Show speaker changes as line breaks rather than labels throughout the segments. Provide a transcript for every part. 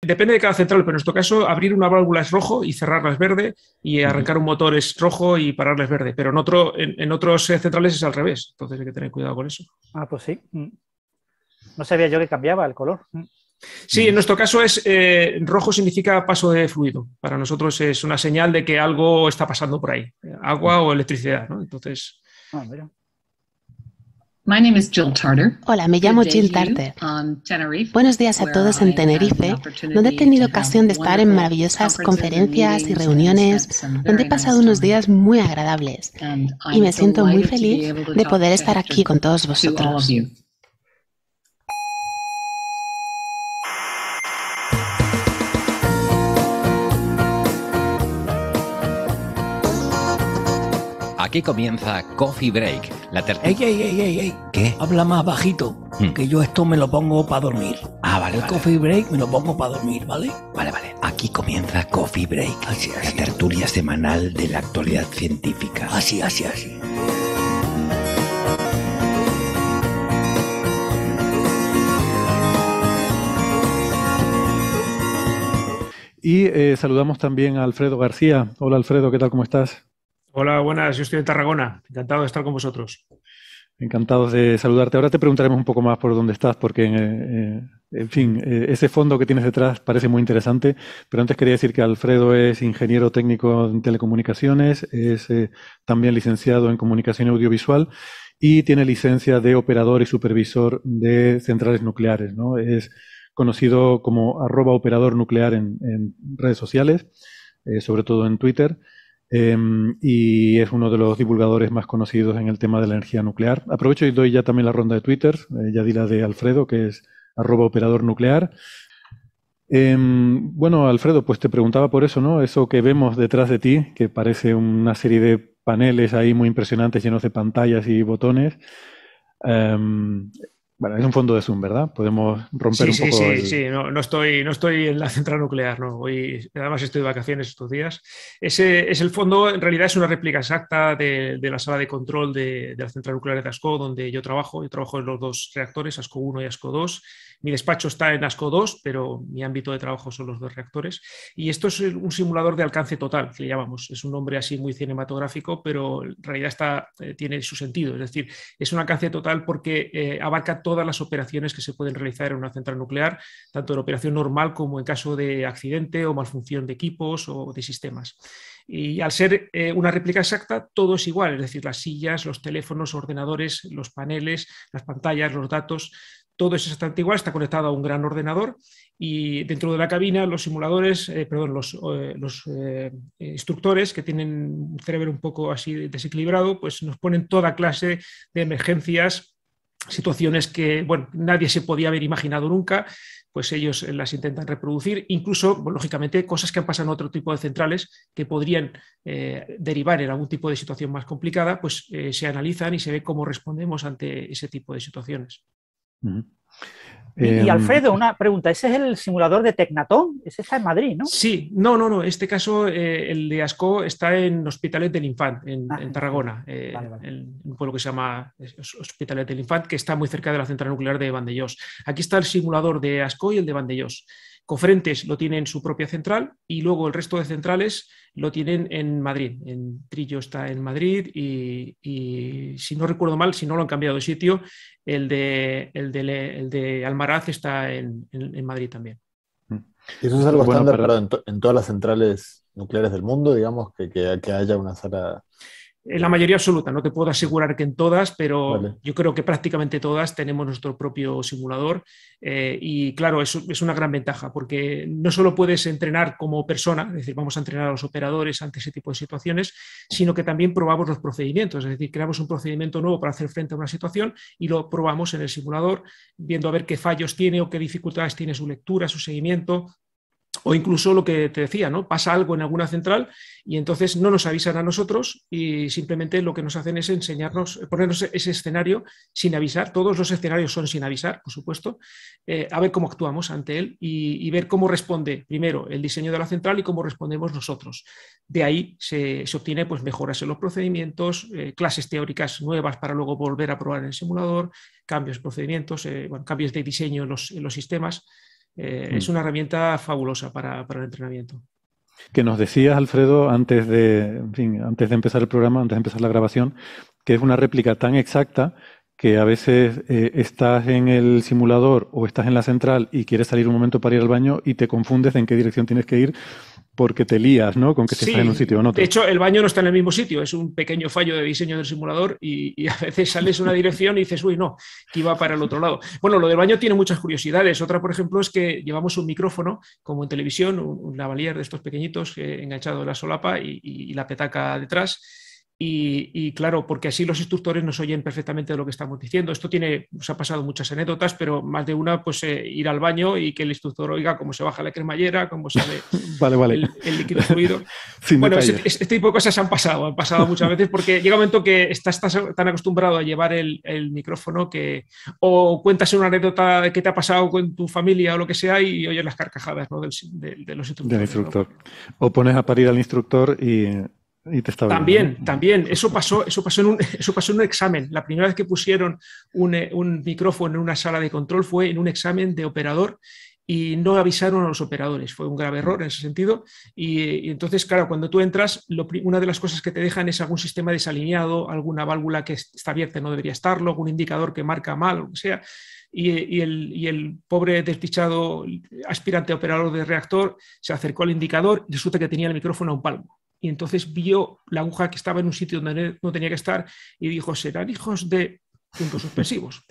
Depende de cada central, pero en nuestro caso abrir una válvula es rojo y cerrarla es verde y arrancar un motor es rojo y pararla es verde. Pero en, otro, en, otros eh, centrales es al revés, entonces hay que tener cuidado con eso.
Ah, pues sí. Mm. No sabía yo que cambiaba el color. Mm.
Sí, en nuestro caso es eh, rojo significa paso de fluido. Para nosotros es una señal de que algo está pasando por ahí, agua o electricidad. ¿no? Entonces, ah, mira. Hola, me llamo Jill Tarter. Um, Buenos días a todos en Tenerife, donde he tenido ocasión de estar en maravillosas conferencias y reuniones, donde he pasado unos días
muy agradables y me siento muy feliz de poder estar aquí con todos vosotros.
Aquí comienza Coffee Break, la Ey,
ey, ey, ey, ey. ¿Qué? Habla más bajito, hmm. que yo esto me lo pongo para dormir. Ah, vale. El Coffee Break me lo pongo para dormir, ¿vale?
Vale, vale. Aquí comienza Coffee Break, así, así. la tertulia semanal de la actualidad científica. Así, así, así.
Y eh, saludamos también a Alfredo García. Hola Alfredo, ¿qué tal? ¿Cómo estás?
Hola, buenas, yo estoy en Tarragona. Encantado de estar con vosotros. Encantado de
saludarte. Ahora te preguntaremos un poco más por dónde estás, porque, eh, eh, en fin, eh, ese fondo que tienes detrás parece muy interesante. Pero antes quería decir que Alfredo es ingeniero técnico en telecomunicaciones, es también licenciado en comunicación audiovisual y tiene licencia de operador y supervisor de centrales nucleares. ¿no? Es conocido como arroba operador nuclear en redes sociales, sobre todo en Twitter. Em, y es uno de los divulgadores más conocidos en el tema de la energía nuclear. Aprovecho y doy ya también la ronda de Twitter, eh, ya di la de Alfredo, que es arroba operador nuclear. Em, bueno, Alfredo, pues te preguntaba por eso, ¿no? Eso que vemos detrás de ti, que parece una serie de paneles ahí muy impresionantes, llenos de pantallas y botones. Em, bueno, es un fondo de Zoom, ¿verdad? Podemos romper un poco. Sí, sí, sí.
No, estoy, no estoy en la central nuclear, ¿no? Hoy, además, estoy de vacaciones estos días. Ese es el fondo, en realidad, es una réplica exacta de, la sala de control de, la central nuclear de ASCO, donde yo trabajo. Yo trabajo en los dos reactores, ASCO 1 y ASCO 2. Mi despacho está en ASCO 2, pero mi ámbito de trabajo son los dos reactores. Y esto es un simulador de alcance total, que le llamamos. Es un nombre así muy cinematográfico, pero en realidad está, eh, tiene su sentido. Es decir, es un alcance total porque eh, abarca todo todas las operaciones que se pueden realizar en una central nuclear, tanto en operación normal como en caso de accidente o malfunción de equipos o de sistemas. Y al ser eh, una réplica exacta, todo es igual, es decir, las sillas, los teléfonos, ordenadores, los paneles, las pantallas, los datos, todo es exactamente igual, está conectado a un gran ordenador y dentro de la cabina los simuladores, eh, perdón, los, eh, instructores que tienen un cerebro un poco así desequilibrado, pues nos ponen toda clase de emergencias situaciones que bueno, nadie se podía haber imaginado nunca, pues ellos eh, las intentan reproducir, incluso, lógicamente, cosas que han pasado en otro tipo de centrales que podrían eh, derivar en algún tipo de situación más complicada, pues eh, se analizan y se ve cómo respondemos ante ese tipo de situaciones.
Y,
em, Alfredo, una pregunta, ¿ese es el simulador de Tecnatón? Ese está en
Madrid, ¿no? Sí, no, no, no. este caso, eh, el de Asco está en Hospitalet del Infant, en, ah, Tarragona, eh, en un pueblo que se llama Hospitalet del Infant, que está muy cerca de la central nuclear de Vandellós. Aquí está el simulador de Asco y el de Vandellós. Cofrentes lo tiene en su propia central y luego el resto de centrales lo tienen en Madrid. En Trillo está en Madrid y, si no recuerdo mal, si no lo han cambiado de sitio, el de, Almaraz está en, Madrid también.
Eso es algo estándar en, todas las centrales nucleares del mundo, digamos, que haya una sala
en la mayoría absoluta, no te puedo asegurar que en todas, pero yo creo que prácticamente todas tenemos nuestro propio simulador eh, y claro, es una gran ventaja porque no solo puedes entrenar como persona, es decir, vamos a entrenar a los operadores ante ese tipo de situaciones, sino que también probamos los procedimientos, es decir, creamos un procedimiento nuevo para hacer frente a una situación y lo probamos en el simulador, viendo a ver qué fallos tiene o qué dificultades tiene su lectura, su seguimiento, o incluso lo que te decía, ¿no? Pasa algo en alguna central y entonces no nos avisan a nosotros y simplemente lo que nos hacen es enseñarnos, ponernos ese escenario sin avisar. Todos los escenarios son sin avisar, por supuesto, eh, a ver cómo actuamos ante él y, ver cómo responde primero el diseño de la central y cómo respondemos nosotros. De ahí se, obtiene pues, mejoras en los procedimientos, eh, clases teóricas nuevas para luego volver a probar en el simulador, cambios de procedimientos, eh, cambios de diseño en los sistemas. Eh, es mm. una herramienta fabulosa para, el entrenamiento.
Que nos decías, Alfredo, antes de, antes de empezar el programa, antes de empezar la grabación, que es una réplica tan exacta que a veces eh, estás en el simulador o estás en la central y quieres salir un momento para ir al baño y te confundes en qué dirección tienes que ir porque te lías, ¿no? Con que se en un sitio o no. De
hecho, el baño no está en el mismo sitio, es un pequeño fallo de diseño del simulador y, a veces sales una dirección y dices, uy, no, que iba para el otro lado. Bueno, lo del baño tiene muchas curiosidades. Otra, por ejemplo, es que llevamos un micrófono, como en televisión, un, lavalier de estos pequeñitos eh, enganchado en la solapa y la petaca detrás y, claro, porque así los instructores nos oyen perfectamente de lo que estamos diciendo. Esto tiene, nos ha pasado muchas anécdotas, pero más de una, pues eh, ir al baño y que el instructor oiga cómo se baja la cremallera, cómo sale vale, vale. El, líquido fluido.
bueno, este
tipo de cosas han pasado, han pasado muchas veces porque llega un momento que estás, tan acostumbrado a llevar el, micrófono que o cuentas una anécdota de qué te ha pasado con tu familia o lo que sea y oyes las carcajadas de, los instructores. Del instructor.
O pones a parir al instructor y también,
también. Eso pasó, eso, pasó en un, eso pasó en un examen. La primera vez que pusieron eh, un, micrófono en una sala de control fue en un examen de operador y no avisaron a los operadores. Fue un grave mm. error en ese sentido. Y, entonces, claro, cuando tú entras, una de las cosas que te dejan es algún sistema desalineado, alguna válvula que está abierta y no debería estarlo, algún indicador que marca mal, o lo que sea. Y, el, y, el, pobre desdichado aspirante operador de reactor se acercó al indicador y resulta que tenía el micrófono a un palmo y entonces vio la aguja que estaba en un sitio donde no tenía que estar y dijo, serán hijos de puntos suspensivos.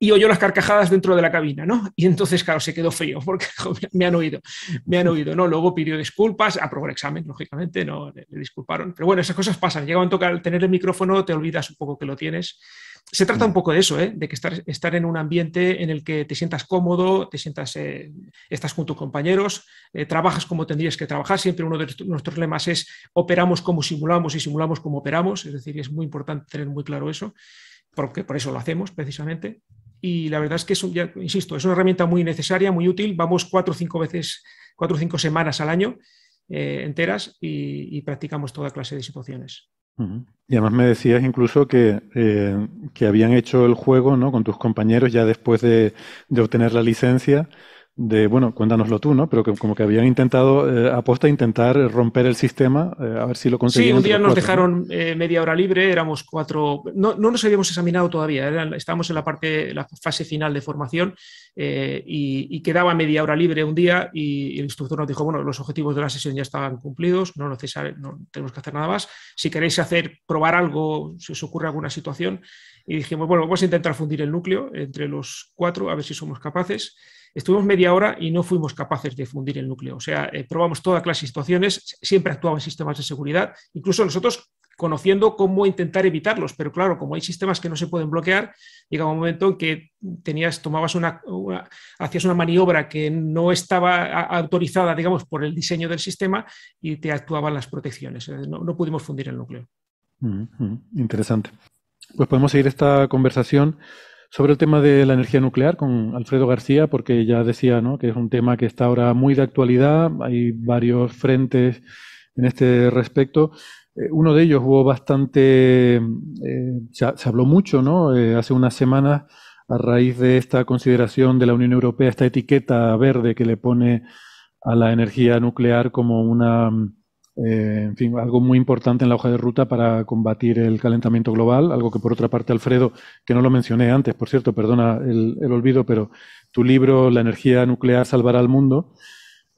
Y oyó las carcajadas dentro de la cabina, ¿no? Y entonces, claro, se quedó feo porque me han oído, me han oído, ¿no? Luego pidió disculpas, aprobó el examen, lógicamente, no le, disculparon. Pero bueno, esas cosas pasan. Llega un toque al tener el micrófono, te olvidas un poco que lo tienes se trata un mm. poco de eso, ¿eh? de que estar, en un ambiente en el que te sientas cómodo, te sientas, eh, estás con tus compañeros, eh, trabajas como tendrías que trabajar. Siempre uno de nuestros lemas es operamos como simulamos y simulamos como operamos. Es decir, es muy importante tener muy claro eso, porque por eso lo hacemos precisamente. Y la verdad es que eso, insisto, es una herramienta muy necesaria, muy útil. Vamos cuatro o cinco veces, cuatro o cinco semanas al año enteras y practicamos toda clase de situaciones.
Y además me decías incluso eh, que, habían hecho el juego ¿no? con tus compañeros ya después de obtener la licencia de, bueno, cuéntanoslo tú, ¿no? Pero que, como que habían intentado, eh, aposta, intentar romper el sistema, eh, a ver si lo conseguían. Sí, un día nos dejaron
eh, media hora libre, éramos cuatro, no, nos habíamos examinado todavía, estábamos en la parte, la fase final de formación y, quedaba media hora libre un día y, el instructor nos dijo, bueno, los objetivos de la sesión ya estaban cumplidos, no, no tenemos que hacer nada más. Si queréis hacer, probar algo, si os ocurre alguna situación, y dijimos, bueno, vamos a intentar fundir el núcleo entre los cuatro, a ver si somos capaces. Estuvimos media hora y no fuimos capaces de fundir el núcleo. O sea, eh, probamos toda clase de situaciones, siempre actuaban sistemas de seguridad, incluso nosotros conociendo cómo intentar evitarlos, pero claro, como hay sistemas que no se pueden bloquear, llega un momento en que tenías, tomabas una, hacías una maniobra que no estaba autorizada, digamos, por el diseño del sistema y te actuaban las protecciones. No, pudimos fundir el núcleo.
Mm, mm, interesante. Pues podemos seguir esta conversación sobre el tema de la energía nuclear con Alfredo García, porque ya decía ¿no? que es un tema que está ahora muy de actualidad, hay varios frentes en este respecto. Eh, uno de ellos hubo bastante, eh, se, habló mucho ¿no? Eh, hace unas semanas a raíz de esta consideración de la Unión Europea, esta etiqueta verde que le pone a la energía nuclear como una mm, eh, en fin, algo muy importante en la hoja de ruta para combatir el calentamiento global, algo que por otra parte, Alfredo, que no lo mencioné antes, por cierto, perdona el, olvido, pero tu libro, La energía nuclear salvará al mundo,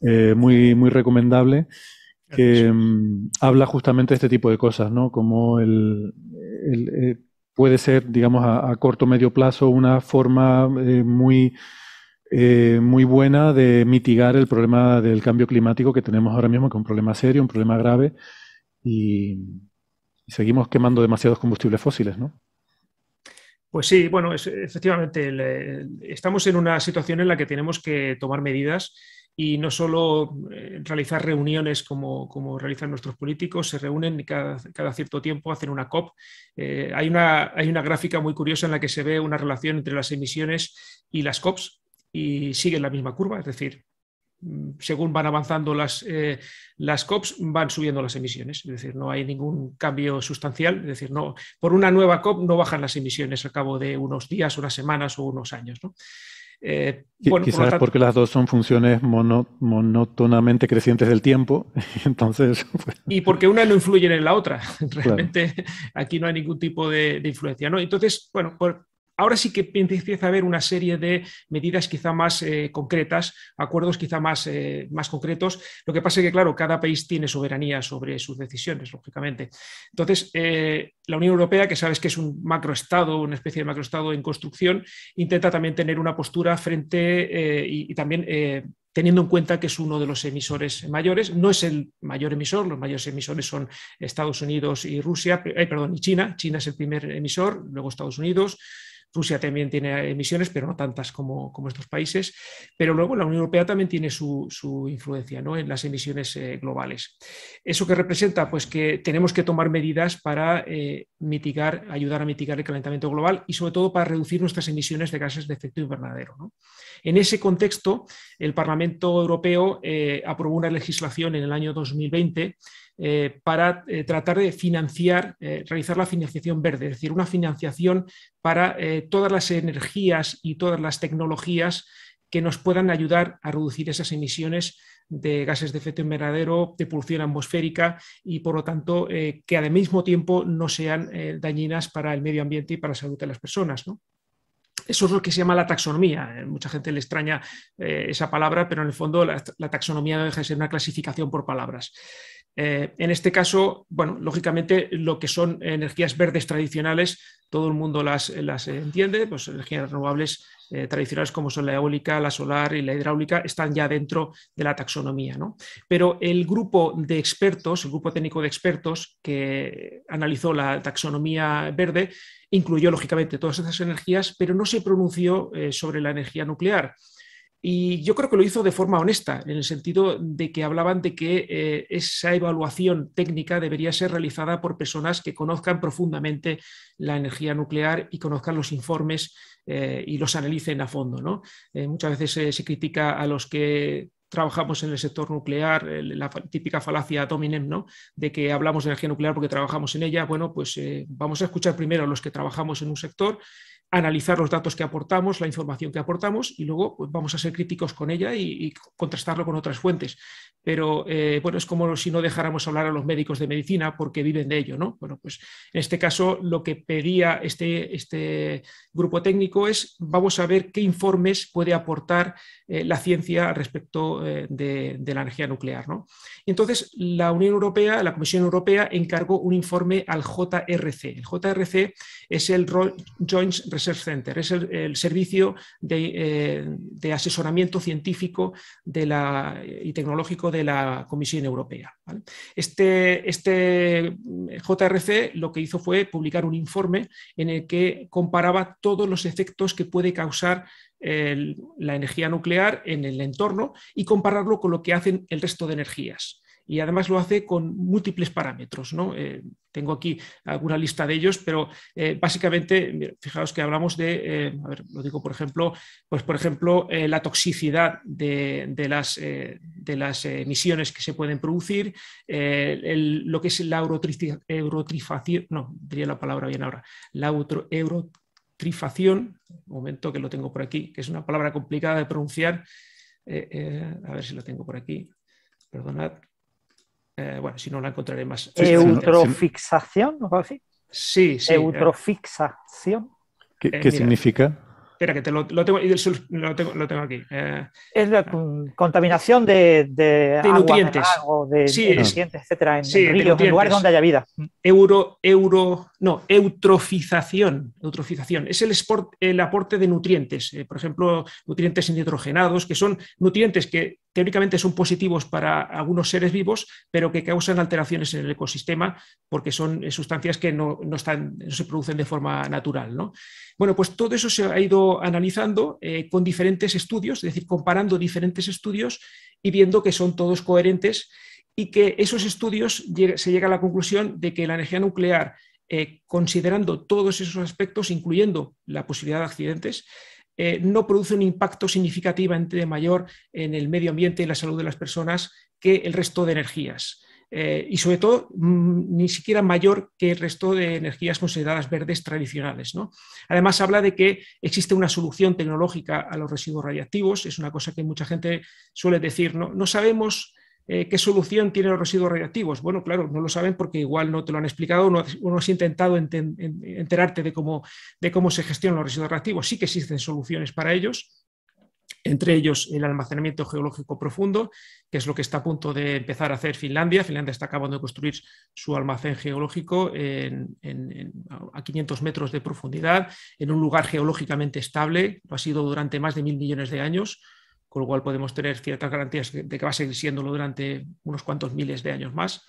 eh, muy, muy recomendable, que mm, habla justamente de este tipo de cosas, ¿no? Como el, eh, puede ser, digamos, a, a corto medio plazo una forma muy eh, muy buena de mitigar el problema del cambio climático que tenemos ahora mismo, que es un problema serio, un problema grave, y, seguimos quemando demasiados combustibles fósiles, ¿no?
Pues sí, bueno, efectivamente, estamos en una situación en la que tenemos que tomar medidas y no solo eh, realizar reuniones como, como, realizan nuestros políticos, se reúnen cada, cada cierto tiempo, hacen una COP. Eh, hay, una, hay una gráfica muy curiosa en la que se ve una relación entre las emisiones y las COPs, y siguen la misma curva, es decir, según van avanzando las, eh, las COPs, van subiendo las emisiones. Es decir, no hay ningún cambio sustancial. Es decir, no, por una nueva COP no bajan las emisiones al cabo de unos días, unas semanas o unos años. ¿no? Eh, quizás porque
las dos son funciones monótonamente crecientes del tiempo, entonces... Pues,
y porque una no influye en la otra, realmente aquí no hay ningún tipo de, influencia, ¿no? Entonces, bueno, por, ahora sí que empieza a haber una serie de medidas quizá más eh, concretas, acuerdos quizá más, eh, más concretos. Lo que pasa es que, claro, cada país tiene soberanía sobre sus decisiones, lógicamente. Entonces, eh, la Unión Europea, que sabes que es un macroestado, una especie de macroestado en construcción, intenta también tener una postura frente y, también teniendo en cuenta que es uno de los emisores mayores. No es el mayor emisor, los mayores emisores son Estados Unidos y Rusia, perdón, y China. China es el primer emisor, luego Estados Unidos, Rusia también tiene emisiones, pero no tantas como, estos países. Pero luego la Unión Europea también tiene su, influencia en las emisiones eh, globales. ¿Eso que representa? Pues que tenemos que tomar medidas para eh, mitigar, ayudar a mitigar el calentamiento global y sobre todo para reducir nuestras emisiones de gases de efecto invernadero. En ese contexto, el Parlamento Europeo eh, aprobó una legislación en el año 2020 eh, para eh, tratar de financiar, eh, realizar la financiación verde, es decir, una financiación para todas las energías y todas las tecnologías que nos puedan ayudar a reducir esas emisiones de gases de efecto invernadero, de polución atmosférica y, por lo tanto, que al mismo tiempo no sean dañinas para el medio ambiente y para la salud de las personas. Eso es lo que se llama la taxonomía. Mucha gente le extraña esa palabra, pero en el fondo la, la, taxonomía deja de ser una clasificación por palabras. Eh, en este caso, bueno, lógicamente lo que son energías verdes tradicionales, todo el mundo las, entiende, pues energías renovables eh, tradicionales como son la eólica, la solar y la hidráulica están ya dentro de la taxonomía. ¿no? Pero el grupo de expertos, el grupo técnico de expertos que analizó la taxonomía verde, incluyó lógicamente todas esas energías, pero no se pronunció eh, sobre la energía nuclear. Y yo creo que lo hizo de forma honesta, en el sentido de que hablaban de que eh, esa evaluación técnica debería ser realizada por personas que conozcan profundamente la energía nuclear y conozcan los informes eh, y los analicen a fondo. Eh, muchas veces se critica a los que trabajamos en el sector nuclear, la típica falacia dominem, ¿no? De que hablamos de energía nuclear porque trabajamos en ella. Bueno, pues vamos a escuchar primero a los que trabajamos en un sector analizar los datos que aportamos, la información que aportamos y luego pues, vamos a ser críticos con ella y, contrastarlo con otras fuentes. Pero eh, bueno, es como si no dejáramos hablar a los médicos de medicina porque viven de ello, ¿no? Bueno, pues en este caso lo que pedía este, este grupo técnico es vamos a ver qué informes puede aportar eh, la ciencia respecto eh, de, la energía nuclear, ¿no? Y entonces la Unión Europea, la Comisión Europea encargó un informe al JRC. El JRC es el Joint Center, es el, servicio eh, de, asesoramiento científico y tecnológico de la Comisión Europea. Este, este JRC lo que hizo fue publicar un informe en el que comparaba todos los efectos que puede causar la energía nuclear en el entorno y compararlo con lo que hacen el resto de energías y además lo hace con múltiples parámetros. ¿no? Eh, tengo aquí alguna lista de ellos, pero eh, básicamente, fijaos que hablamos de, eh, a ver, lo digo por ejemplo, pues por ejemplo, la toxicidad de, las, de las emisiones que se pueden producir, lo que es la eurotrifación, no, diría la palabra bien ahora, la eurotrifación, un momento que lo tengo por aquí, que es una palabra complicada de pronunciar, a ver si lo tengo por aquí, perdonad. Eh, bueno, si no la encontraré más. ¿Eutrofixación o algo así? Sí, sí. Eh. Eutrofixación. ¿Qué, eh, significa? Espera, que te lo, tengo, lo, tengo, lo tengo, aquí. es la contaminación de,
de, de agua, nutrientes. De, nutrientes,
etcétera, en, ríos, en lugares donde haya vida. Euro, euro, no, eutrofización. Eutrofización. Es el, aporte de nutrientes. por ejemplo, nutrientes nitrogenados, que son nutrientes que teóricamente son positivos para algunos seres vivos, pero que causan alteraciones en el ecosistema porque son eh, sustancias que no, se producen de forma natural. Bueno, pues todo eso se ha ido analizando eh, con diferentes estudios, es decir, comparando diferentes estudios y viendo que son todos coherentes y que esos estudios se llega a la conclusión de que la energía nuclear, eh, considerando todos esos aspectos, incluyendo la posibilidad de accidentes, eh, no produce un impacto significativamente mayor en el medio ambiente y la salud de las personas que el resto de energías. Eh, y sobre todo mm, ni siquiera mayor que el resto de energías consideradas verdes tradicionales. Además, habla de que existe una solución tecnológica a los residuos radiactivos, es una cosa que mucha gente suele decir, no, no sabemos eh, ¿Qué solución tienen los residuos radiactivos? Bueno, claro, no lo saben porque igual no te lo han explicado, no, no has intentado enterarte de cómo, se gestionan los residuos reactivos. Sí que existen soluciones para ellos, entre ellos el almacenamiento geológico profundo, que es lo que está a punto de empezar a hacer Finlandia. Finlandia está acabando de construir su almacén geológico a 500 metros de profundidad, en un lugar geológicamente estable, lo ha sido durante más de mil millones de años con lo cual podemos tener ciertas garantías de que va a seguir siéndolo durante unos cuantos miles de años más.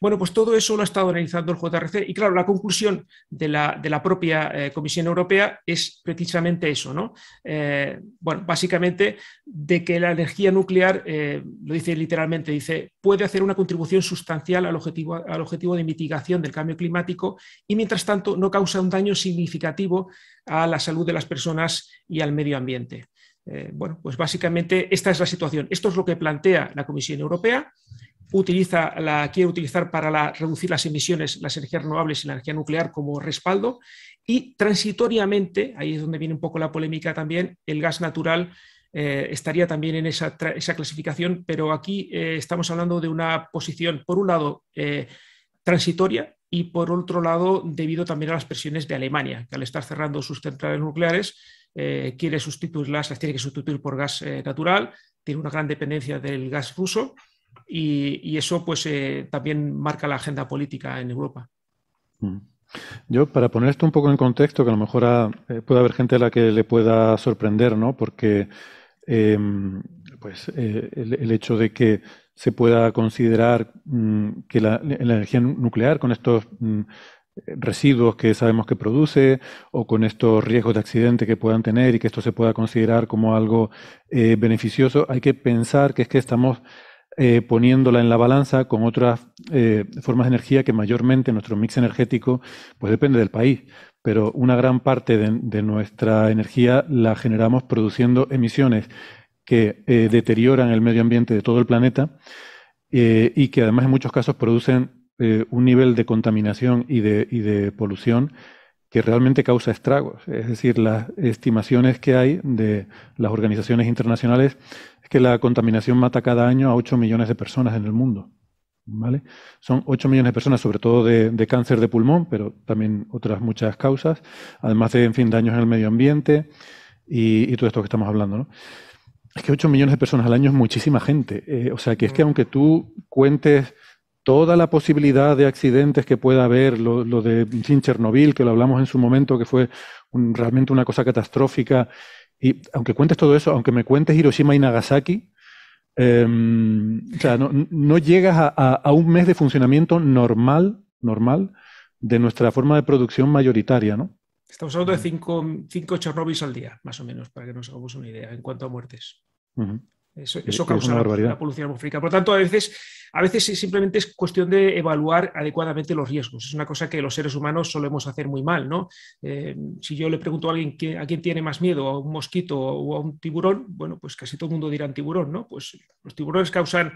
Bueno, pues todo eso lo ha estado analizando el JRC y claro, la conclusión de la, propia eh, Comisión Europea es precisamente eso, ¿no? Eh, bueno, básicamente de que la energía nuclear, eh, lo dice literalmente, dice, puede hacer una contribución sustancial al objetivo de mitigación del cambio climático y mientras tanto no causa un daño significativo a la salud de las personas y al medio ambiente. Eh, bueno, pues básicamente esta es la situación. Esto es lo que plantea la Comisión Europea. Utiliza la, quiere utilizar para reducir las emisiones las energías renovables y la energía nuclear como respaldo y transitoriamente, ahí es donde viene un poco la polémica también, el gas natural eh, estaría también en esa, clasificación, pero aquí eh, estamos hablando de una posición, por un lado, transitoria, y por otro lado, debido también a las presiones de Alemania, que al estar cerrando sus centrales nucleares, eh, quiere sustituirlas, las tiene que sustituir por gas eh, natural, tiene una gran dependencia del gas ruso y, eso pues eh, también marca la agenda política en Europa.
Mm. Yo, para poner esto un poco en contexto, que a lo mejor puede haber gente a la que le pueda sorprender, ¿no? Porque em, pues, el hecho de que se pueda considerar mm, que la, energía nuclear con estos mm, residuos que sabemos que produce o con estos riesgos de accidente que puedan tener y que esto se pueda considerar como algo eh, beneficioso, hay que pensar que es que estamos eh, poniéndola en la balanza con otras eh, formas de energía que mayormente nuestro mix energético pues depende del país, pero una gran parte de nuestra energía la generamos produciendo emisiones que eh, deterioran el medio ambiente de todo el planeta eh, y que además en muchos casos producen eh, un nivel de contaminación y de, polución que realmente causa estragos. Es decir, las estimaciones que hay de las organizaciones internacionales es que la contaminación mata cada año a 8 millones de personas en el mundo. ¿vale? Son 8 millones de personas, sobre todo de, cáncer de pulmón, pero también otras muchas causas, además de, en fin, daños en el medio ambiente y, y todo esto que estamos hablando. ¿no? Es que 8 millones de personas al año es muchísima gente. Eh, o sea, que es que mm. aunque tú cuentes toda la posibilidad de accidentes que pueda haber, lo, de Chernobyl, que lo hablamos en su momento, que fue realmente una cosa catastrófica, y aunque cuentes todo eso, aunque me cuentes Hiroshima y Nagasaki, em, o sea, no, llegas a, un mes de funcionamiento normal, normal, de nuestra forma de producción mayoritaria, ¿no?
Estamos hablando de 5 mm. cinco, Chernobyls al día, más o menos, para que nos hagamos una idea en cuanto a muertes. Eso, causa la, polución atmosférica. Por tanto, a veces, a veces simplemente es cuestión de evaluar adecuadamente los riesgos. Es una cosa que los seres humanos solemos hacer muy mal, ¿no? Eh, si yo le pregunto a alguien a quién tiene más miedo, a un mosquito o a un tiburón, bueno, pues casi todo el mundo dirá tiburón, ¿no? Pues los tiburones causan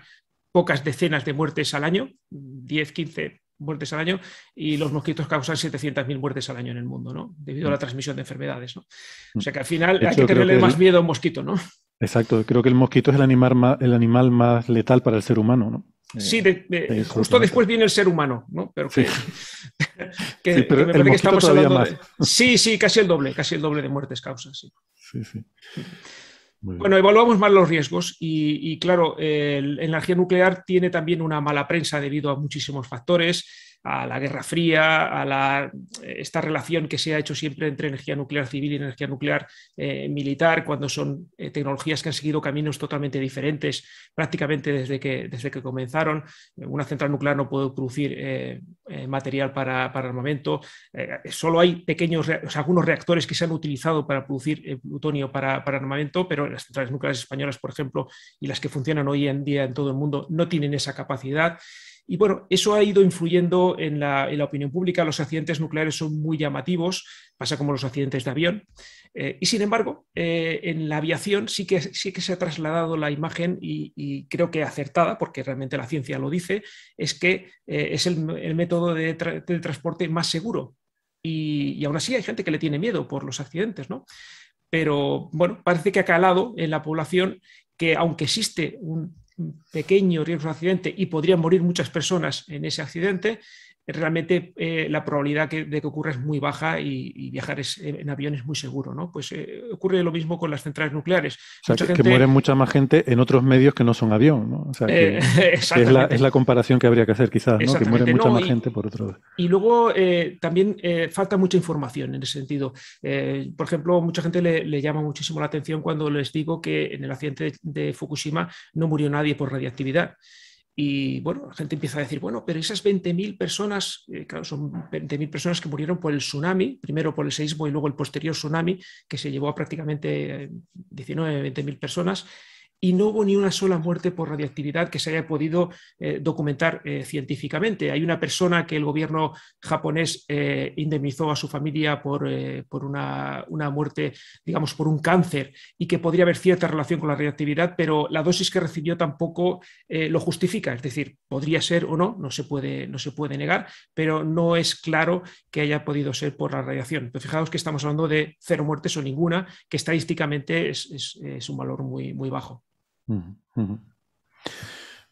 pocas decenas de muertes al año, 10, 15 muertes al año, y los mosquitos causan 700.000 muertes al año en el mundo, ¿no? Debido a la mm. transmisión de enfermedades, ¿no? O mm. sea que al final hay que tenerle más miedo a un mosquito, ¿no?
Exacto, creo que el mosquito es el animal más, el animal más letal para el ser humano, ¿no?
Sí, justo después viene el ser humano, ¿no? Pero que, sí. que, estamos hablando Sí, sí, casi el doble, casi el doble de muertes causas, sí. Sí, Bueno, evaluamos mal los riesgos y, y claro, la energía nuclear tiene también una mala prensa debido a muchísimos factores a la Guerra Fría, a eh, esta relación que se ha hecho siempre entre energía nuclear civil y energía nuclear eh, militar, cuando son eh, tecnologías que han seguido caminos totalmente diferentes prácticamente desde que, desde que comenzaron. Una central nuclear no puede producir material para, armamento. solo hay pequeños, algunos reactores que se han utilizado para producir plutonio para, para armamento, pero las centrales nucleares españolas, por ejemplo, y las que funcionan hoy en día en todo el mundo, no tienen esa capacidad. Y bueno, eso ha ido influyendo en la, opinión pública. Los accidentes nucleares son muy llamativos, pasa como los accidentes de avión. Eh, y sin embargo, eh, en la aviación sí que, sí que se ha trasladado la imagen y, creo que acertada, porque realmente la ciencia lo dice, es que eh, es el, método de, transporte más seguro. Y, y aún así hay gente que le tiene miedo por los accidentes, ¿no? Pero bueno, parece que ha calado en la población que aunque existe un pequeño riesgo de accidente y podrían morir muchas personas en ese accidente, realmente eh, la probabilidad de que ocurra es muy baja y, viajar eh, en avión es muy seguro. ¿no? Pues eh, ocurre lo mismo con las centrales nucleares. que, mueren
mucha más gente en otros medios que no son avión. ¿no? es, la, comparación que habría que hacer quizás, ¿no? que muere mucha más gente por otro
Y luego también falta mucha información en ese sentido. por ejemplo, mucha gente le, llama muchísimo la atención cuando les digo que en el accidente de Fukushima no murió nadie por radiactividad. Y bueno, la gente empieza a decir, bueno, pero esas 20.000 personas, eh, claro, son 20.000 personas que murieron por el tsunami, primero por el seísmo y luego el posterior tsunami, que se llevó a prácticamente 19, eh, 20.000 personas, y no hubo ni una sola muerte por radiactividad que se haya podido eh, documentar eh, científicamente. Hay una persona que el gobierno japonés eh, indemnizó a su familia por, una, muerte, digamos, por un cáncer y que podría haber cierta relación con la radiactividad, pero la dosis que recibió tampoco lo justifica. Es decir, podría ser o no, no se, puede, no se puede negar, pero no es claro que haya podido ser por la radiación. Pero fijaos que estamos hablando de cero muertes o ninguna, que estadísticamente es, es un valor muy, muy bajo.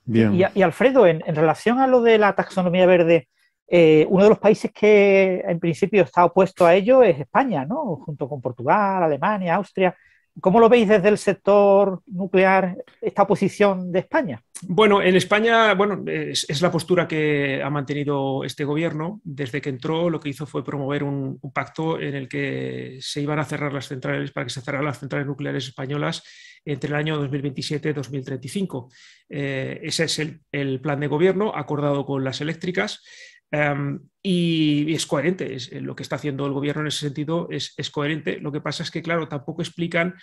Y,
Alfredo, en, relación a lo de la taxonomía verde, eh, uno de los países que en principio está opuesto a ello es España, ¿no? Junto con Portugal, Alemania, Austria. ¿Cómo lo veis desde el sector nuclear esta posición de España?
Bueno, en España, bueno, es, la postura que ha mantenido este gobierno. Desde que entró, lo que hizo fue promover un, pacto en el que se iban a cerrar las centrales para que se cerraran las centrales nucleares españolas entre el año 2027 y 2035. Eh, ese es el plan de gobierno acordado con las eléctricas. Em, y, es coherente, eh, lo que está haciendo el gobierno en ese sentido es, coherente. Lo que pasa es que, claro, tampoco explican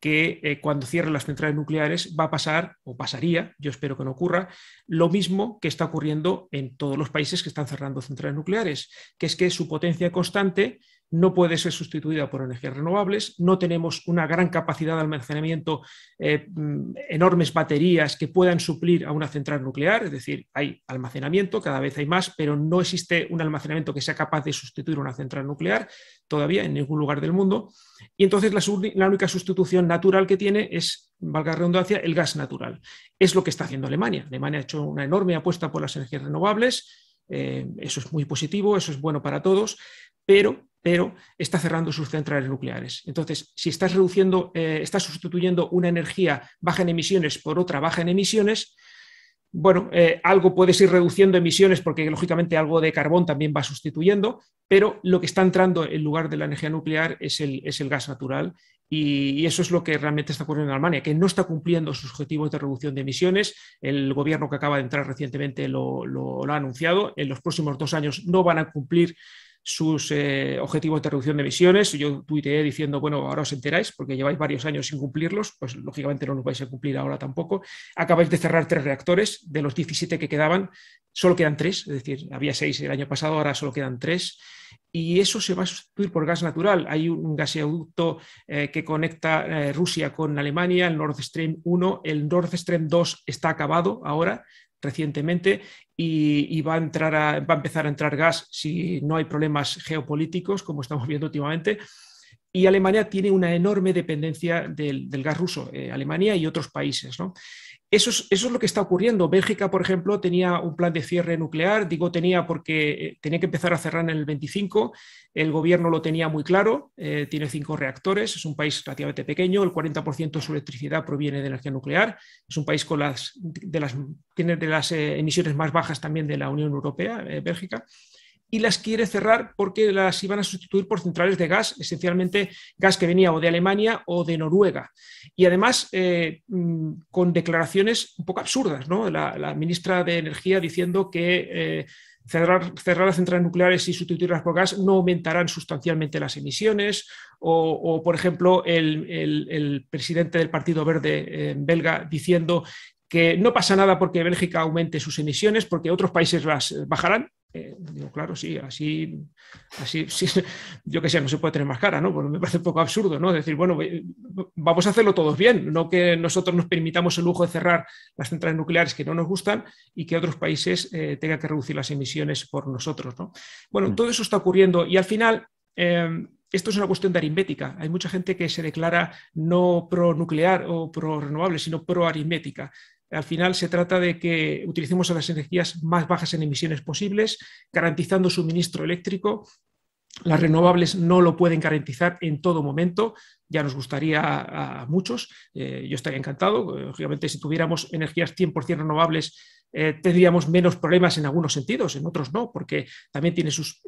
que eh, cuando cierren las centrales nucleares va a pasar, o pasaría, yo espero que no ocurra, lo mismo que está ocurriendo en todos los países que están cerrando centrales nucleares, que es que su potencia constante no puede ser sustituida por energías renovables, no tenemos una gran capacidad de almacenamiento, eh, mm, enormes baterías que puedan suplir a una central nuclear, es decir, hay almacenamiento, cada vez hay más, pero no existe un almacenamiento que sea capaz de sustituir una central nuclear todavía en ningún lugar del mundo. Y entonces la, única sustitución natural que tiene es, valga la redundancia, el gas natural. Es lo que está haciendo Alemania. Alemania ha hecho una enorme apuesta por las energías renovables, eh, eso es muy positivo, eso es bueno para todos, pero pero está cerrando sus centrales nucleares. Entonces, si estás reduciendo, eh, estás sustituyendo una energía baja en emisiones por otra baja en emisiones, bueno, eh, algo puedes ir reduciendo emisiones porque lógicamente algo de carbón también va sustituyendo, pero lo que está entrando en lugar de la energía nuclear es el, es el gas natural y, eso es lo que realmente está ocurriendo en Alemania, que no está cumpliendo sus objetivos de reducción de emisiones. El gobierno que acaba de entrar recientemente lo, lo ha anunciado. En los próximos dos años no van a cumplir sus eh, objetivos de reducción de emisiones. Yo tuiteé diciendo, bueno, ahora os enteráis porque lleváis varios años sin cumplirlos, pues lógicamente no los vais a cumplir ahora tampoco. Acabáis de cerrar tres reactores, de los 17 que quedaban, solo quedan tres, es decir, había seis el año pasado, ahora solo quedan tres. Y eso se va a sustituir por gas natural. Hay un gasoducto eh, que conecta eh, Rusia con Alemania, el Nord Stream 1, el Nord Stream 2 está acabado ahora, recientemente y, va, a entrar empezar a entrar gas si no hay problemas geopolíticos, como estamos viendo últimamente. Y Alemania tiene una enorme dependencia del, gas ruso, eh, Alemania y otros países. ¿no? Eso es, lo que está ocurriendo. Bélgica, por ejemplo, tenía un plan de cierre nuclear, digo tenía porque eh, tenía que empezar a cerrar en el 25, el gobierno lo tenía muy claro, eh, tiene cinco reactores, es un país relativamente pequeño, el 40% de su electricidad proviene de energía nuclear, es un país con las, de las, tiene de las eh, emisiones más bajas también de la Unión Europea, Bélgica y las quiere cerrar porque las iban a sustituir por centrales de gas, esencialmente gas que venía o de Alemania o de Noruega. Y además eh, mm, con declaraciones un poco absurdas, ¿no? La, ministra de Energía diciendo que... Eh, cerrar, cerrar, las centrales nucleares y sustituirlas por gas no aumentarán sustancialmente las emisiones. O, por ejemplo, el, presidente del Partido Verde en eh, belga diciendo que no pasa nada porque Bélgica aumente sus emisiones, porque otros países las bajarán. Eh, digo, claro, sí, así, así yo que sé, no se puede tener más cara, ¿no? Bueno, me parece un poco absurdo, ¿no? Decir, bueno, vamos a hacerlo todos bien, no que nosotros nos permitamos el lujo de cerrar las centrales nucleares que no nos gustan y que otros países eh, tengan que reducir las emisiones por nosotros, ¿no? Bueno, mm. todo eso está ocurriendo y al final... Eh, esto es una cuestión de aritmética. Hay mucha gente que se declara no pro nuclear o pro renovable, sino pro aritmética. Al final se trata de que utilicemos las energías más bajas en emisiones posibles, garantizando suministro eléctrico. Las renovables no lo pueden garantizar en todo momento, ya nos gustaría a, muchos, eh, yo estaría encantado. Eh, lógicamente, si tuviéramos energías 100% renovables, eh, tendríamos menos problemas en algunos sentidos, en otros no, porque también tiene sus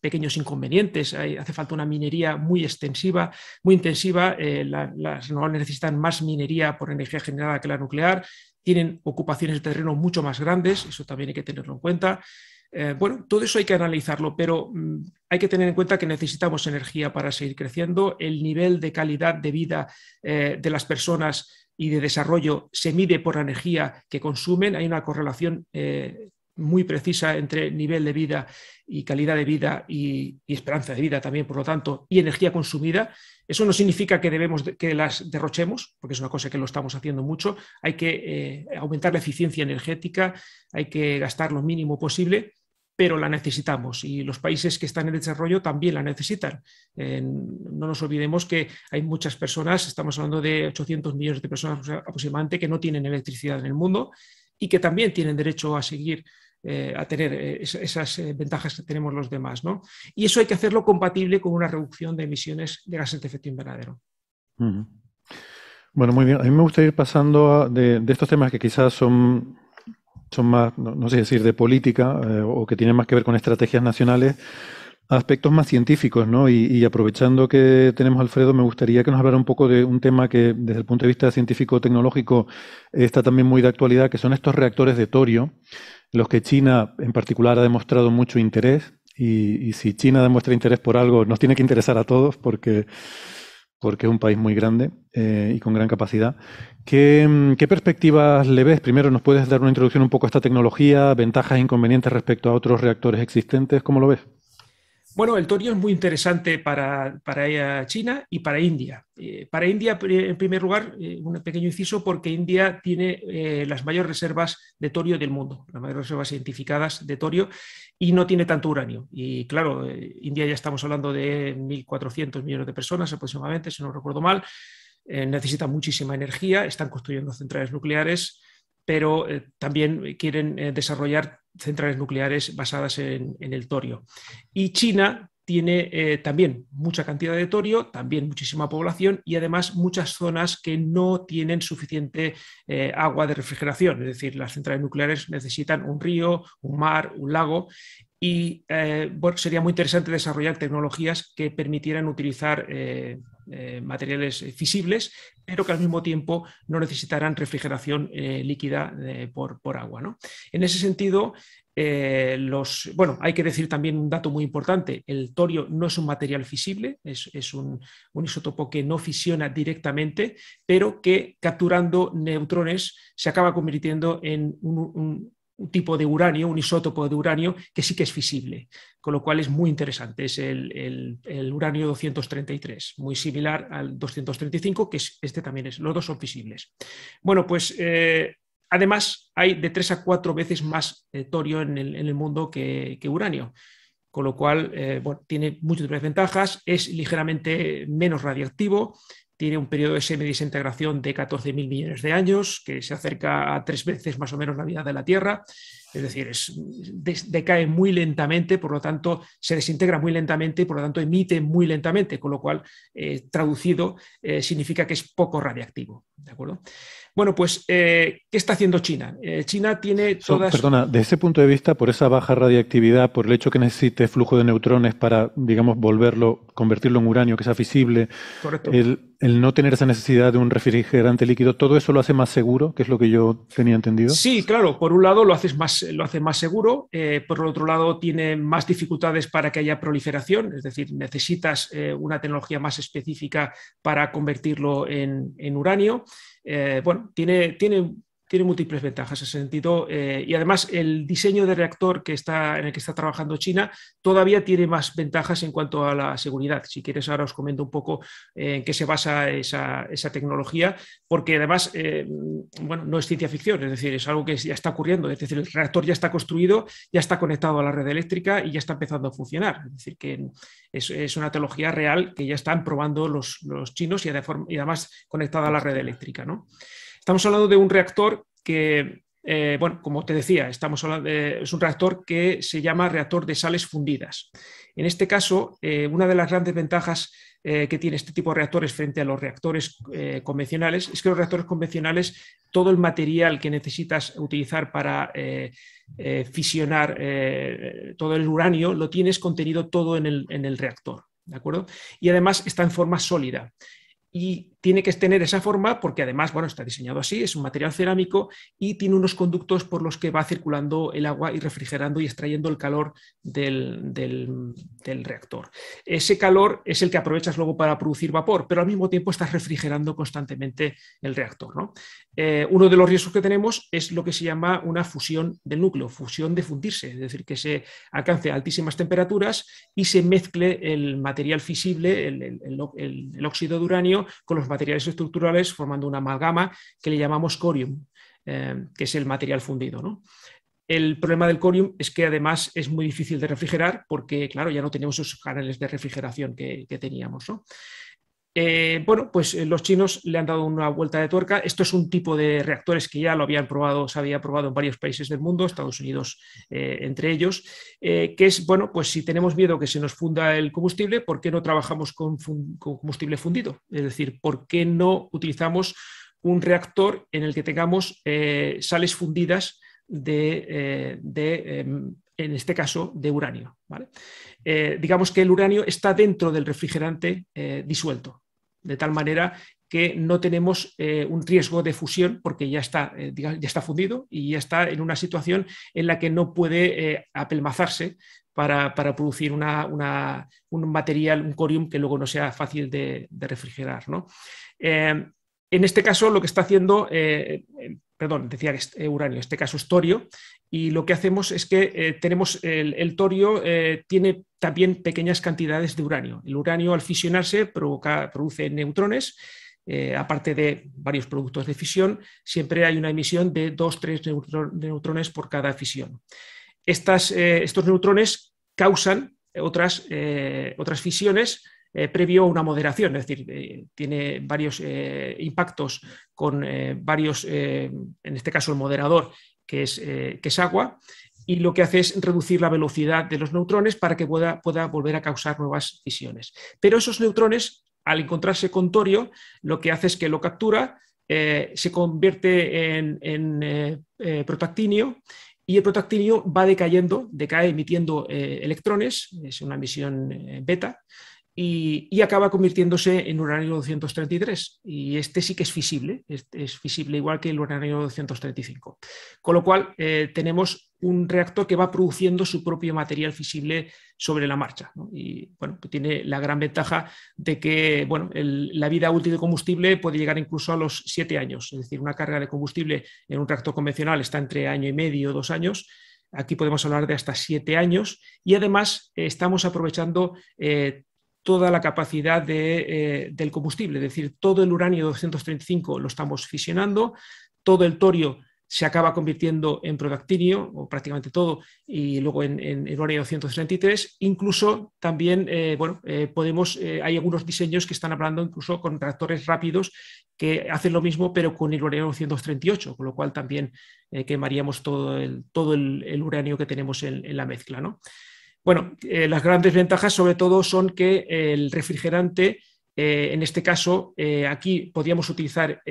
pequeños inconvenientes. hace falta una minería muy extensiva, muy intensiva. las renovables necesitan más minería por energía generada que la nuclear tienen ocupaciones de terreno mucho más grandes, eso también hay que tenerlo en cuenta. Eh, bueno, todo eso hay que analizarlo, pero mm, hay que tener en cuenta que necesitamos energía para seguir creciendo. El nivel de calidad de vida eh, de las personas y de desarrollo se mide por la energía que consumen. Hay una correlación eh, muy precisa entre nivel de vida y calidad de vida y, esperanza de vida también, por lo tanto, y energía consumida. Eso no significa que debemos que las derrochemos, porque es una cosa que lo estamos haciendo mucho. Hay que eh, aumentar la eficiencia energética, hay que gastar lo mínimo posible, pero la necesitamos y los países que están en desarrollo también la necesitan. Eh, no nos olvidemos que hay muchas personas, estamos hablando de 800 millones de personas aproximadamente, que no tienen electricidad en el mundo y que también tienen derecho a seguir eh, a tener eh, esas eh, ventajas que tenemos los demás. ¿no? Y eso hay que hacerlo compatible con una reducción de emisiones de gases de efecto invernadero.
Bueno, muy bien. A mí me gustaría ir pasando de, estos temas que quizás son, son más, no, sé decir, de política o que tienen más que ver con estrategias nacionales a aspectos más científicos, ¿no? Y, aprovechando que tenemos Alfredo, me gustaría que nos hablara un poco de un tema que desde el punto de vista científico-tecnológico está también muy de actualidad, que son estos reactores de torio, los que China en particular ha demostrado mucho interés. Y, si China demuestra interés por algo, nos tiene que interesar a todos porque, porque es un país muy grande eh, y con gran capacidad. ¿Qué, ¿Qué, perspectivas le ves? Primero, ¿nos puedes dar una introducción un poco a esta tecnología, ventajas e inconvenientes respecto a otros reactores existentes? ¿Cómo lo ves?
Bueno, el torio es muy interesante para, China y para India. Eh, para India, en primer lugar, eh, un pequeño inciso, porque India tiene eh, las mayores reservas de torio del mundo, las mayores reservas identificadas de torio, y no tiene tanto uranio. Y claro, India ya estamos hablando de 1.400 millones de personas aproximadamente, si no recuerdo mal, necesita muchísima energía, están construyendo centrales nucleares, pero también quieren desarrollar centrales nucleares basadas en, el torio. Y China tiene eh, también mucha cantidad de torio, también muchísima población y además muchas zonas que no tienen suficiente eh, agua de refrigeración, es decir, las centrales nucleares necesitan un río, un mar, un lago y eh, sería muy interesante desarrollar tecnologías que permitieran utilizar eh, materiales fisibles, pero que al mismo tiempo no necesitarán refrigeración eh, líquida eh, por, agua. ¿no? En ese sentido, los, bueno, hay que decir también un dato muy importante, el torio no es un material fisible, es, un, un, isótopo que no fisiona directamente, pero que capturando neutrones se acaba convirtiendo en un un tipo de uranio, un isótopo de uranio que sí que es visible, con lo cual es muy interesante. Es el, uranio 233, muy similar al 235, que este también es. Los dos son visibles. Bueno, pues eh, además hay de tres a cuatro veces más eh, torio en el, mundo que, uranio con lo cual eh, tiene muchas ventajas, es ligeramente menos radiactivo, tiene un periodo de semi-desintegración de 14.000 millones de años, que se acerca a tres veces más o menos la vida de la Tierra, es decir, es, decae muy lentamente, por lo tanto, se desintegra muy lentamente y por lo tanto emite muy lentamente, con lo cual, eh, traducido, eh, significa que es poco radiactivo. ¿De acuerdo? Bueno, pues, eh, ¿qué está haciendo China? China tiene todas. perdona,
desde ese punto de vista, por esa baja radiactividad, por el hecho que necesite flujo de neutrones para, digamos, volverlo, convertirlo en uranio que sea fisible, El, el no tener esa necesidad de un refrigerante líquido, ¿todo eso lo hace más seguro? Que es lo que yo tenía entendido. Sí,
claro, por un lado lo haces más lo hace más seguro, por eh, por otro lado tiene más dificultades para que haya proliferación, es decir, necesitas eh, una tecnología más específica para convertirlo en, en uranio. Eh, bueno, tiene, tiene tiene múltiples ventajas en ese sentido. Eh, y además, el diseño de reactor que está, en el que está trabajando China todavía tiene más ventajas en cuanto a la seguridad. Si quieres, ahora os comento un poco eh, en qué se basa esa, tecnología, porque además, eh, bueno, no es ciencia ficción, es decir, es algo que ya está ocurriendo. Es decir, el reactor ya está construido, ya está conectado a la red eléctrica y ya está empezando a funcionar. Es decir, que es, una tecnología real que ya están probando los, los chinos y, además conectada a la red eléctrica. ¿no? Estamos hablando de un reactor que, eh, bueno, como te decía, estamos hablando eh, es un reactor que se llama reactor de sales fundidas. En este caso, eh, una de las grandes ventajas que tiene este tipo de reactores frente a los reactores convencionales es que los reactores convencionales, todo el material que necesitas utilizar para fisionar todo el uranio, lo tienes contenido todo en el, reactor. ¿De acuerdo? Y además está en forma sólida. Y tiene que tener esa forma porque además, bueno, está diseñado así, es un material cerámico y tiene unos conductos por los que va circulando el agua y refrigerando y extrayendo el calor del, reactor. Ese calor es el que aprovechas luego para producir vapor, pero al mismo tiempo estás refrigerando constantemente el reactor. ¿no? Eh, uno de los riesgos que tenemos es lo que se llama una fusión del núcleo, fusión de fundirse, es decir, que se alcance a altísimas temperaturas y se mezcle el material fisible, el, óxido de uranio, con los materiales estructurales formando una amalgama que le llamamos corium, eh, que es el material fundido. El problema del corium es que además es muy difícil de refrigerar porque, claro, ya no tenemos esos canales de refrigeración que, teníamos. Eh, bueno, pues eh, los chinos le han dado una vuelta de tuerca. Esto es un tipo de reactores que ya lo habían probado, se había probado en varios países del mundo, Estados Unidos eh, entre ellos, que es, bueno, pues si tenemos miedo que se nos funda el combustible, ¿por qué no trabajamos con, combustible fundido? Es decir, ¿por qué no utilizamos un reactor en el que tengamos sales fundidas de, em, en este caso, de uranio. digamos que el uranio está dentro del refrigerante disuelto de tal manera que no tenemos eh, un riesgo de fusión porque ya está, eh, ya está fundido y ya está en una situación en la que no puede eh, apelmazarse para, producir un material, un corium que luego no sea fácil de, de refrigerar. ¿no? En este caso, lo que está haciendo, eh, eh, perdón, decía que es eh, uranio, en este caso es torio, y lo que hacemos es que tenemos el, torio tiene también pequeñas cantidades de uranio. El uranio al fisionarse provoca, produce neutrones, aparte de varios productos de fisión, siempre hay una emisión de 2-3 neutrones por cada fisión. estos neutrones causan otras, otras fisiones eh, previo a una moderación, es decir, eh, tiene varios eh, impactos con varios, en este caso el moderador, que es, que es agua, y lo que hace es reducir la velocidad de los neutrones para que pueda, pueda volver a causar nuevas fisiones. Pero esos neutrones, al encontrarse con torio, lo que hace es que lo captura, se convierte en, protactinio y el protactinio va decayendo, decae emitiendo electrones, es una emisión beta, y, acaba convirtiéndose en uranio 233. Y este sí que es fisible, es, es visible igual que el uranio 235. Con lo cual, eh, tenemos un reactor que va produciendo su propio material fisible sobre la marcha. Y bueno, tiene la gran ventaja de que bueno, la vida útil de combustible puede llegar incluso a los siete años. Es decir, una carga de combustible en un reactor convencional está entre año y medio, o dos años aquí podemos hablar de hasta siete años y además eh, estamos aprovechando eh, toda la capacidad eh, del combustible, es decir, todo el uranio 235 lo estamos fisionando, todo el torio se acaba convirtiendo en productinio, o prácticamente todo, y luego en, el uranio 233. Incluso también, eh, bueno, eh, podemos, hay algunos diseños que están hablando incluso con reactores rápidos que hacen lo mismo, pero con el uranio 238, con lo cual también quemaríamos todo el, todo uranio que tenemos en, en la mezcla, ¿no? Bueno, eh, las grandes ventajas sobre todo son que el refrigerante, eh, en este caso, eh, aquí podíamos utilizar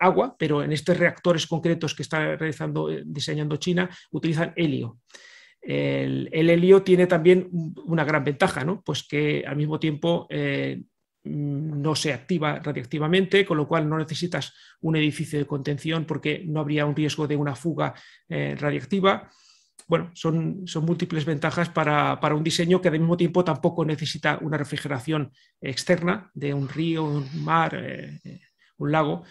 agua, pero en estos reactores concretos que está realizando, diseñando China, utilizan helio. El, helio tiene también una gran ventaja, ¿no? Pues que al mismo tiempo no se activa radiactivamente, con lo cual no necesitas un edificio de contención porque no habría un riesgo de una fuga radiactiva bueno, son, son múltiples ventajas para, un diseño que al mismo tiempo tampoco necesita una refrigeración externa de un río, un mar, eh, eh, un lago.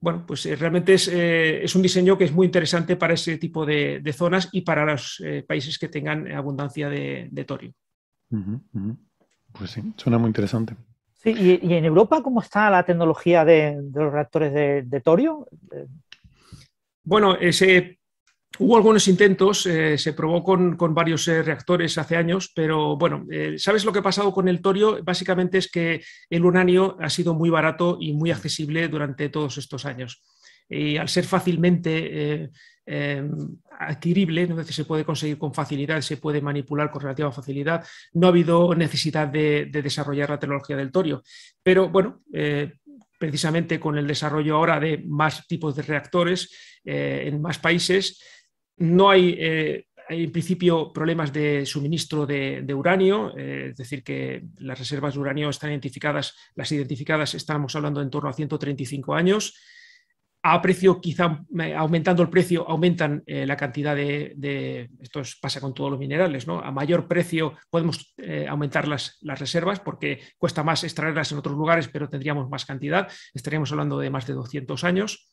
Bueno, pues eh, realmente es, un diseño que es muy interesante para ese tipo de, zonas y para los países que tengan abundancia de, torio.
Pues sí, suena muy interesante.
y, en Europa cómo está la tecnología de, los reactores de, de torio?
Bueno, ese Hubo algunos intentos, eh, se probó con, varios eh, reactores hace años, pero bueno, eh, ¿sabes lo que ha pasado con el torio? Básicamente es que el uranio ha sido muy barato y muy accesible durante todos estos años. Y al ser fácilmente adquirible, ¿no? se puede conseguir con facilidad, se puede manipular con relativa facilidad, no ha habido necesidad de, de desarrollar la tecnología del torio. Pero bueno, precisamente con el desarrollo ahora de más tipos de reactores en más países, no hay, eh, en principio, problemas de suministro de, uranio, eh, es decir, que las reservas de uranio están identificadas, las identificadas estamos hablando en torno a 135 años. A precio, quizá mm, eh, aumentando el precio, aumentan la cantidad de, de, Esto pasa con todos los minerales, ¿no? A mayor precio podemos aumentar las, las reservas porque cuesta más extraerlas en otros lugares, pero tendríamos más cantidad. Estaríamos hablando de más de 200 años.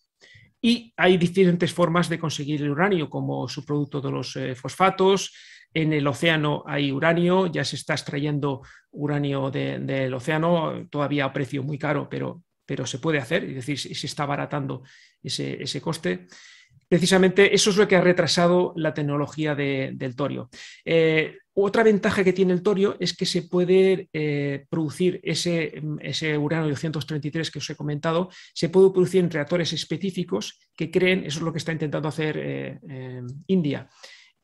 Y hay diferentes formas de conseguir el uranio, como subproducto de los eh, fosfatos. En el océano hay uranio, ya se está extrayendo uranio del océano, todavía a precio muy caro, pero, pero se puede hacer, es decir, se está abaratando ese, coste. Precisamente eso es lo que ha retrasado la tecnología del torio. Eh, otra ventaja que tiene el torio es que se puede eh, producir ese, mm, uranio 233 que os he comentado, se puede producir en reactores específicos que creen, eso es lo que está intentando hacer eh, eh, India,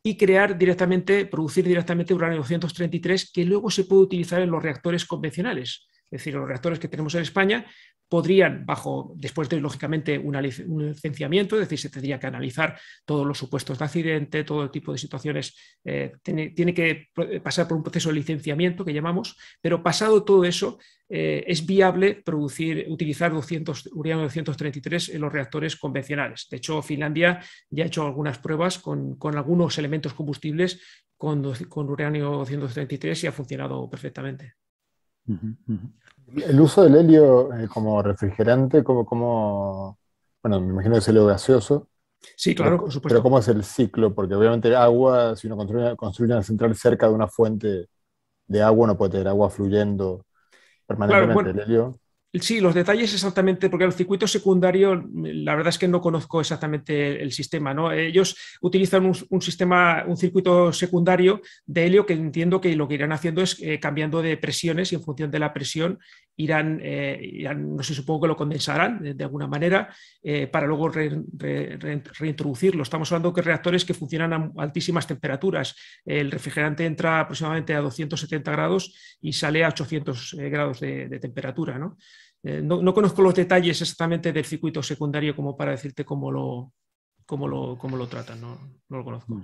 y crear directamente, producir directamente uranio 233 que luego se puede utilizar en los reactores convencionales es decir, los reactores que tenemos en España, podrían, bajo, después de lógicamente un licenciamiento, es decir, se tendría que analizar todos los supuestos de accidente, todo tipo de situaciones, eh, tiene, que pasar por un proceso de licenciamiento que llamamos, pero pasado todo eso, eh, es viable producir, utilizar uranio 233 en los reactores convencionales. De hecho, Finlandia ya ha hecho algunas pruebas con, algunos elementos combustibles con, con uranio 233 y ha funcionado perfectamente.
El uso del helio eh, como refrigerante, como, como, bueno, me imagino que es helio gaseoso. Sí, claro, pero, supuesto. Pero ¿cómo es el ciclo? Porque obviamente agua, si uno construye, una central cerca de una fuente de agua, no puede tener agua fluyendo permanentemente. el helio
Sí, los detalles exactamente, porque el circuito secundario, la verdad es que no conozco exactamente el, sistema. ¿no? Ellos utilizan un, sistema, un circuito secundario de helio que entiendo que lo que irán haciendo es eh, cambiando de presiones y en función de la presión eh, irán, no sé, supongo que lo condensarán de, alguna manera eh, para luego reintroducirlo. Estamos hablando de reactores que funcionan a altísimas temperaturas. El refrigerante entra aproximadamente a 270 grados y sale a 800 eh, grados de, temperatura. ¿no? No, no conozco los detalles exactamente del circuito secundario como para decirte cómo lo, lo tratan, no, lo conozco.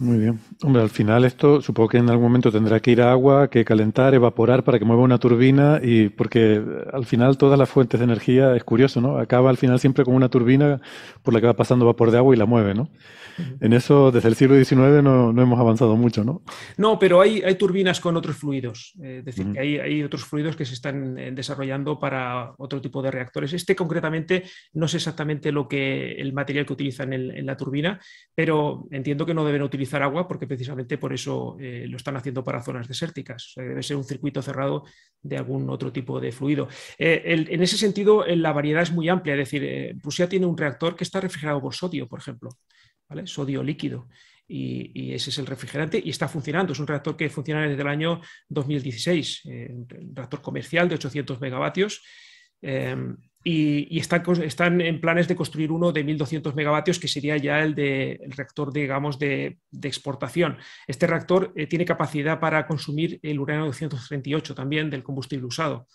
Muy bien. Hombre, al final esto supongo que en algún momento tendrá que ir a agua, que calentar, evaporar para que mueva una turbina y porque al final todas las fuentes de energía es curioso, ¿no? Acaba al final siempre con una turbina por la que va pasando vapor de agua y la mueve, ¿no? En eso, desde el siglo XIX no, hemos avanzado mucho, ¿no?
No, pero hay, turbinas con otros fluidos. es decir, que hay, otros fluidos que se están eh, desarrollando para otro tipo de reactores. Este concretamente no sé exactamente lo que el material que utilizan en, la turbina, pero entiendo que no deben utilizar agua porque precisamente por eso eh, lo están haciendo para zonas desérticas. debe ser un circuito cerrado de algún otro tipo de fluido. Eh, en ese sentido, la variedad es muy amplia. Es decir, Rusia pues tiene un reactor que está refrigerado por sodio, por ejemplo. Sodio líquido. Y, ese es el refrigerante y está funcionando. Es un reactor que funciona desde el año 2016, eh, un reactor comercial de 800 megavatios. Em, y, están, en planes de construir uno de 1.200 megavatios, que sería ya el, de, reactor, digamos, de, exportación. Este reactor eh, tiene capacidad para consumir el uranio 238 también del combustible usado.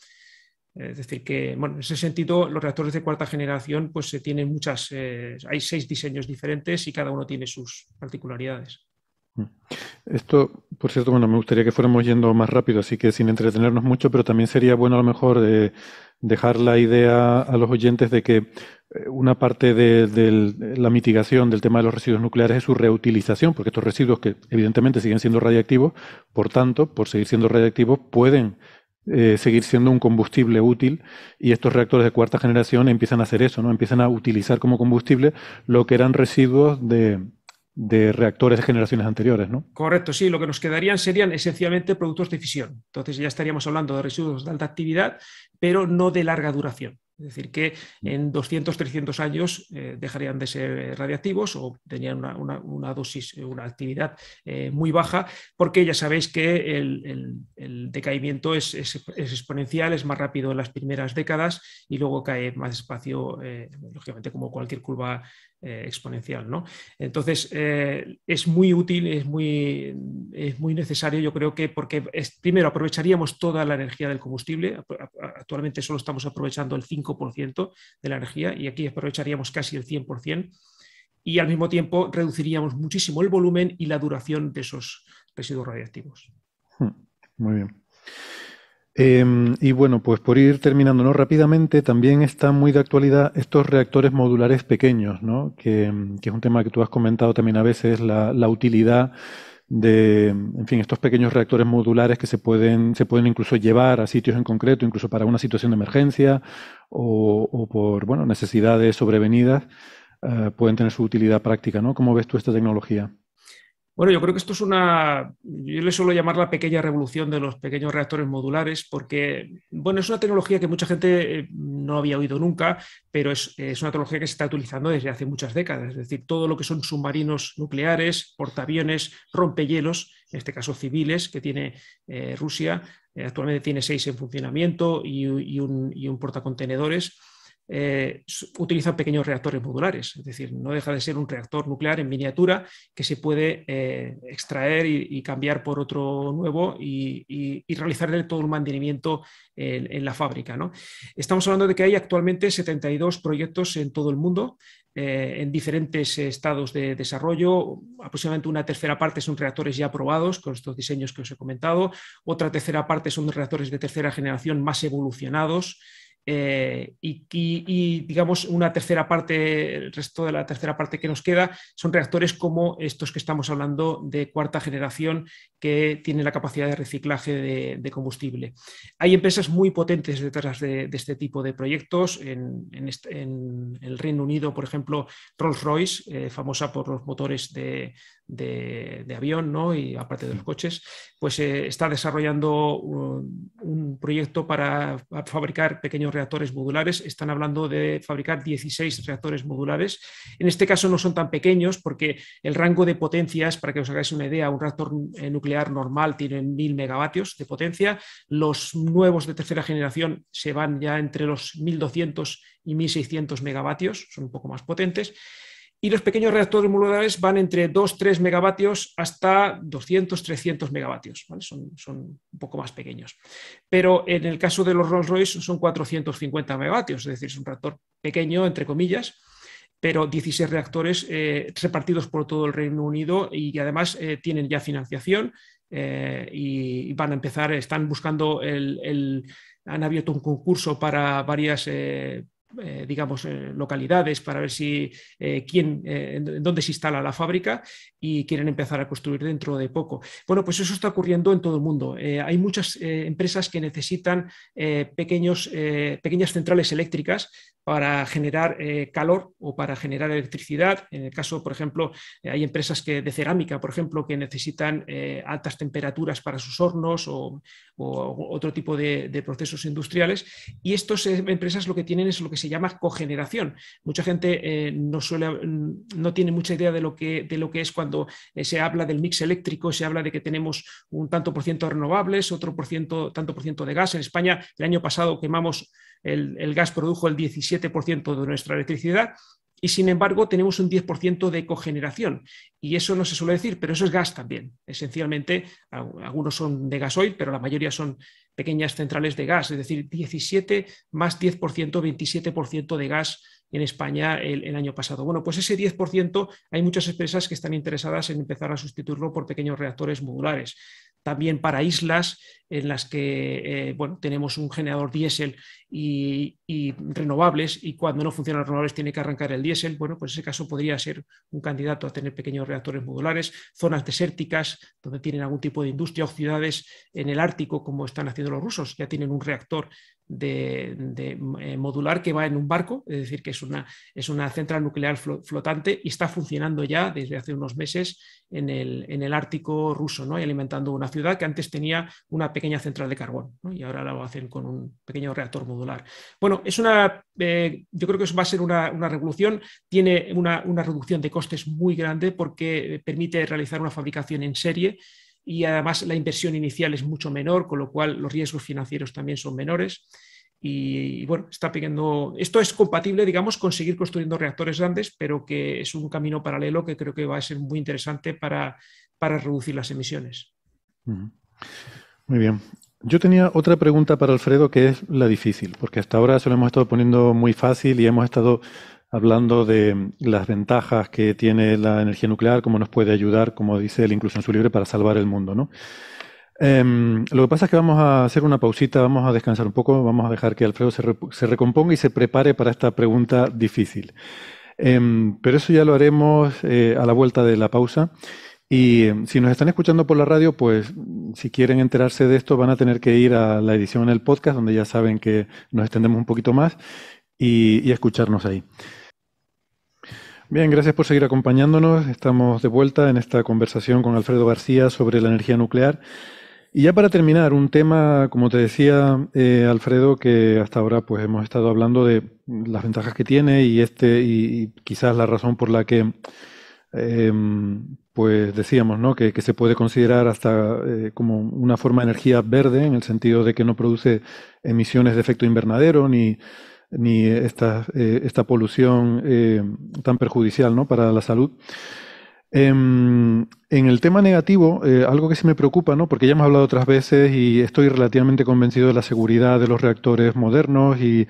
Es decir, que bueno, en ese sentido, los reactores de cuarta generación pues, se tienen muchas, eh, hay seis diseños diferentes y cada uno tiene sus particularidades.
Mm. Esto, por cierto, bueno, me gustaría que fuéramos yendo más rápido, así que sin entretenernos mucho, pero también sería bueno a lo mejor eh, dejar la idea a los oyentes de que eh, una parte de, la mitigación del tema de los residuos nucleares es su reutilización, porque estos residuos que evidentemente siguen siendo radiactivos, por tanto, por seguir siendo radiactivos, pueden eh, seguir siendo un combustible útil y estos reactores de cuarta generación empiezan a hacer eso, ¿no? Empiezan a utilizar como combustible lo que eran residuos de, de reactores de generaciones anteriores, ¿no?
Correcto, sí, lo que nos quedarían serían esencialmente productos de fisión. Entonces ya estaríamos hablando de residuos de alta actividad, pero no de larga duración. Es decir, que en 200, 300 años eh, dejarían de ser eh, radiactivos o tenían una, dosis, eh, una actividad muy baja, porque ya sabéis que el, decaimiento es, exponencial, es más rápido en las primeras décadas y luego cae más despacio, lógicamente, como cualquier curva exponencial. ¿no? Entonces, es muy útil, es muy, es muy necesario, yo creo que, porque primero aprovecharíamos toda la energía del combustible, actualmente solo estamos aprovechando el 5% de la energía y aquí aprovecharíamos casi el 100% y al mismo tiempo reduciríamos muchísimo el volumen y la duración de esos residuos radiactivos.
Hmm, muy bien. Em, y bueno, pues por ir terminándonos rápidamente, también están muy de actualidad estos reactores modulares pequeños, ¿no? que, es un tema que tú has comentado también a veces, la, la utilidad de, en fin, estos pequeños reactores modulares que se pueden, se pueden incluso llevar a sitios en concreto, incluso para una situación de emergencia o, por, bueno, necesidades sobrevenidas, eh, pueden tener su utilidad práctica, ¿no? ¿Cómo ves tú esta tecnología?
Bueno, yo creo que esto es una, yo le suelo llamar la pequeña revolución de los pequeños reactores modulares, porque, bueno, es una tecnología que mucha gente eh, no había oído nunca, pero es, es, una tecnología que se está utilizando desde hace muchas décadas. Es decir, todo lo que son submarinos nucleares, portaaviones, rompehielos, en este caso civiles, que tiene eh, Rusia, eh, actualmente tiene seis en funcionamiento y, un, y un portacontenedores eh, utilizan pequeños reactores modulares, es decir, no deja de ser un reactor nuclear en miniatura que se puede eh, extraer y, cambiar por otro nuevo y, realizar todo el mantenimiento en, la fábrica. Estamos hablando de que hay actualmente 72 proyectos en todo el mundo. Eh, en diferentes estados de desarrollo, aproximadamente una tercera parte son reactores ya aprobados con estos diseños que os he comentado, otra tercera parte son reactores de tercera generación más evolucionados, eh, y, digamos una tercera parte, el resto de la tercera parte que nos queda son reactores como estos que estamos hablando de cuarta generación que tienen la capacidad de reciclaje de, combustible. Hay empresas muy potentes detrás de, este tipo de proyectos. En, el Reino Unido, por ejemplo, Rolls-Royce, eh, famosa por los motores de, de, avión, ¿no? Y aparte de los coches, pues eh, está desarrollando un, uh, un, proyecto para fabricar pequeños reactores modulares. Están hablando de fabricar 16 reactores modulares. En este caso no son tan pequeños porque el rango de potencias, para que os hagáis una idea, un reactor eh, nuclear normal tiene 1000 megavatios de potencia. Los nuevos de tercera generación se van ya entre los 1200 y 1600 megavatios, son un poco más potentes y los pequeños reactores modulares van entre 2-3 megavatios hasta 200-300 megavatios, son, son, un poco más pequeños. Pero en el caso de los Rolls-Royce son 450 megavatios, es decir, es un reactor pequeño, entre comillas, pero 16 reactores eh, repartidos por todo el Reino Unido y además eh, tienen ya financiación eh, y van a empezar, están buscando el, han abierto un concurso para varias eh, digamos, eh, localidades para ver si eh, quién, en dónde se instala la fábrica y quieren empezar a construir dentro de poco. Bueno, pues eso está ocurriendo en todo el mundo. hay muchas empresas que necesitan pequeños, pequeñas centrales eléctricas para generar calor o para generar electricidad. En el caso, por ejemplo, hay empresas de cerámica, por ejemplo, que necesitan altas temperaturas para sus hornos o, otro tipo de, de procesos industriales. Y estas empresas lo que tienen es lo que se se llama cogeneración. Mucha gente eh, no, suele, mm, no tiene mucha idea de lo que, de lo que es cuando eh, se habla del mix eléctrico, se habla de que tenemos un tanto por ciento de renovables, otro por ciento, tanto por ciento de gas. En España, el año pasado quemamos, el, el gas produjo el 17% de nuestra electricidad y sin embargo tenemos un 10% de cogeneración. Y eso no se suele decir, pero eso es gas también. Esencialmente, algunos son de gasoil, pero la mayoría son pequeñas centrales de gas, es decir, 17 más 10%, 27% de gas en España el, año pasado. Bueno, pues ese 10% hay muchas empresas que están interesadas en empezar a sustituirlo por pequeños reactores modulares también para islas en las que eh, tenemos un generador diésel y, renovables y cuando no funcionan los renovables tiene que arrancar el diésel, bueno, pues ese caso podría ser un candidato a tener pequeños reactores modulares, zonas desérticas donde tienen algún tipo de industria o ciudades en el Ártico como están haciendo los rusos, ya tienen un reactor de, eh, modular que va en un barco, es decir, que es una, es una central nuclear flotante y está funcionando ya desde hace unos meses en el, en el Ártico ruso, ¿no? y alimentando una ciudad que antes tenía una pequeña central de carbón y ahora lo hacen con un pequeño reactor modular. Bueno, es una, eh, yo creo que eso va a ser una, revolución, tiene una, reducción de costes muy grande porque permite realizar una fabricación en serie y además la inversión inicial es mucho menor, con lo cual los riesgos financieros también son menores. Y, bueno, está pidiendo, esto es compatible, digamos, con seguir construyendo reactores grandes, pero que es un camino paralelo que creo que va a ser muy interesante para reducir las emisiones.
Muy bien. Yo tenía otra pregunta para Alfredo que es la difícil, porque hasta ahora se lo hemos estado poniendo muy fácil y hemos estado hablando de mm, las ventajas que tiene la energía nuclear, cómo nos puede ayudar, como dice él incluso en su Libre para salvar el mundo, ¿no? Em, lo que pasa es que vamos a hacer una pausita, vamos a descansar un poco, vamos a dejar que Alfredo se, recomponga y se prepare para esta pregunta difícil. Em, pero eso ya lo haremos eh, a la vuelta de la pausa. Y em, si nos están escuchando por la radio, pues si quieren enterarse de esto van a tener que ir a la edición en el podcast, donde ya saben que nos extendemos un poquito más y, escucharnos ahí. Bien, gracias por seguir acompañándonos. Estamos de vuelta en esta conversación con Alfredo García sobre la energía nuclear. Y ya para terminar, un tema, como te decía eh, Alfredo, que hasta ahora pues hemos estado hablando de las ventajas que tiene y este y, quizás la razón por la que em, pues decíamos ¿no? que, se puede considerar hasta eh, como una forma de energía verde, en el sentido de que no produce emisiones de efecto invernadero ni, ni esta, eh, esta polución eh, tan perjudicial ¿no? para la salud. Em, en el tema negativo, algo que sí me preocupa, ¿no? porque ya hemos hablado otras veces y estoy relativamente convencido de la seguridad de los reactores modernos y,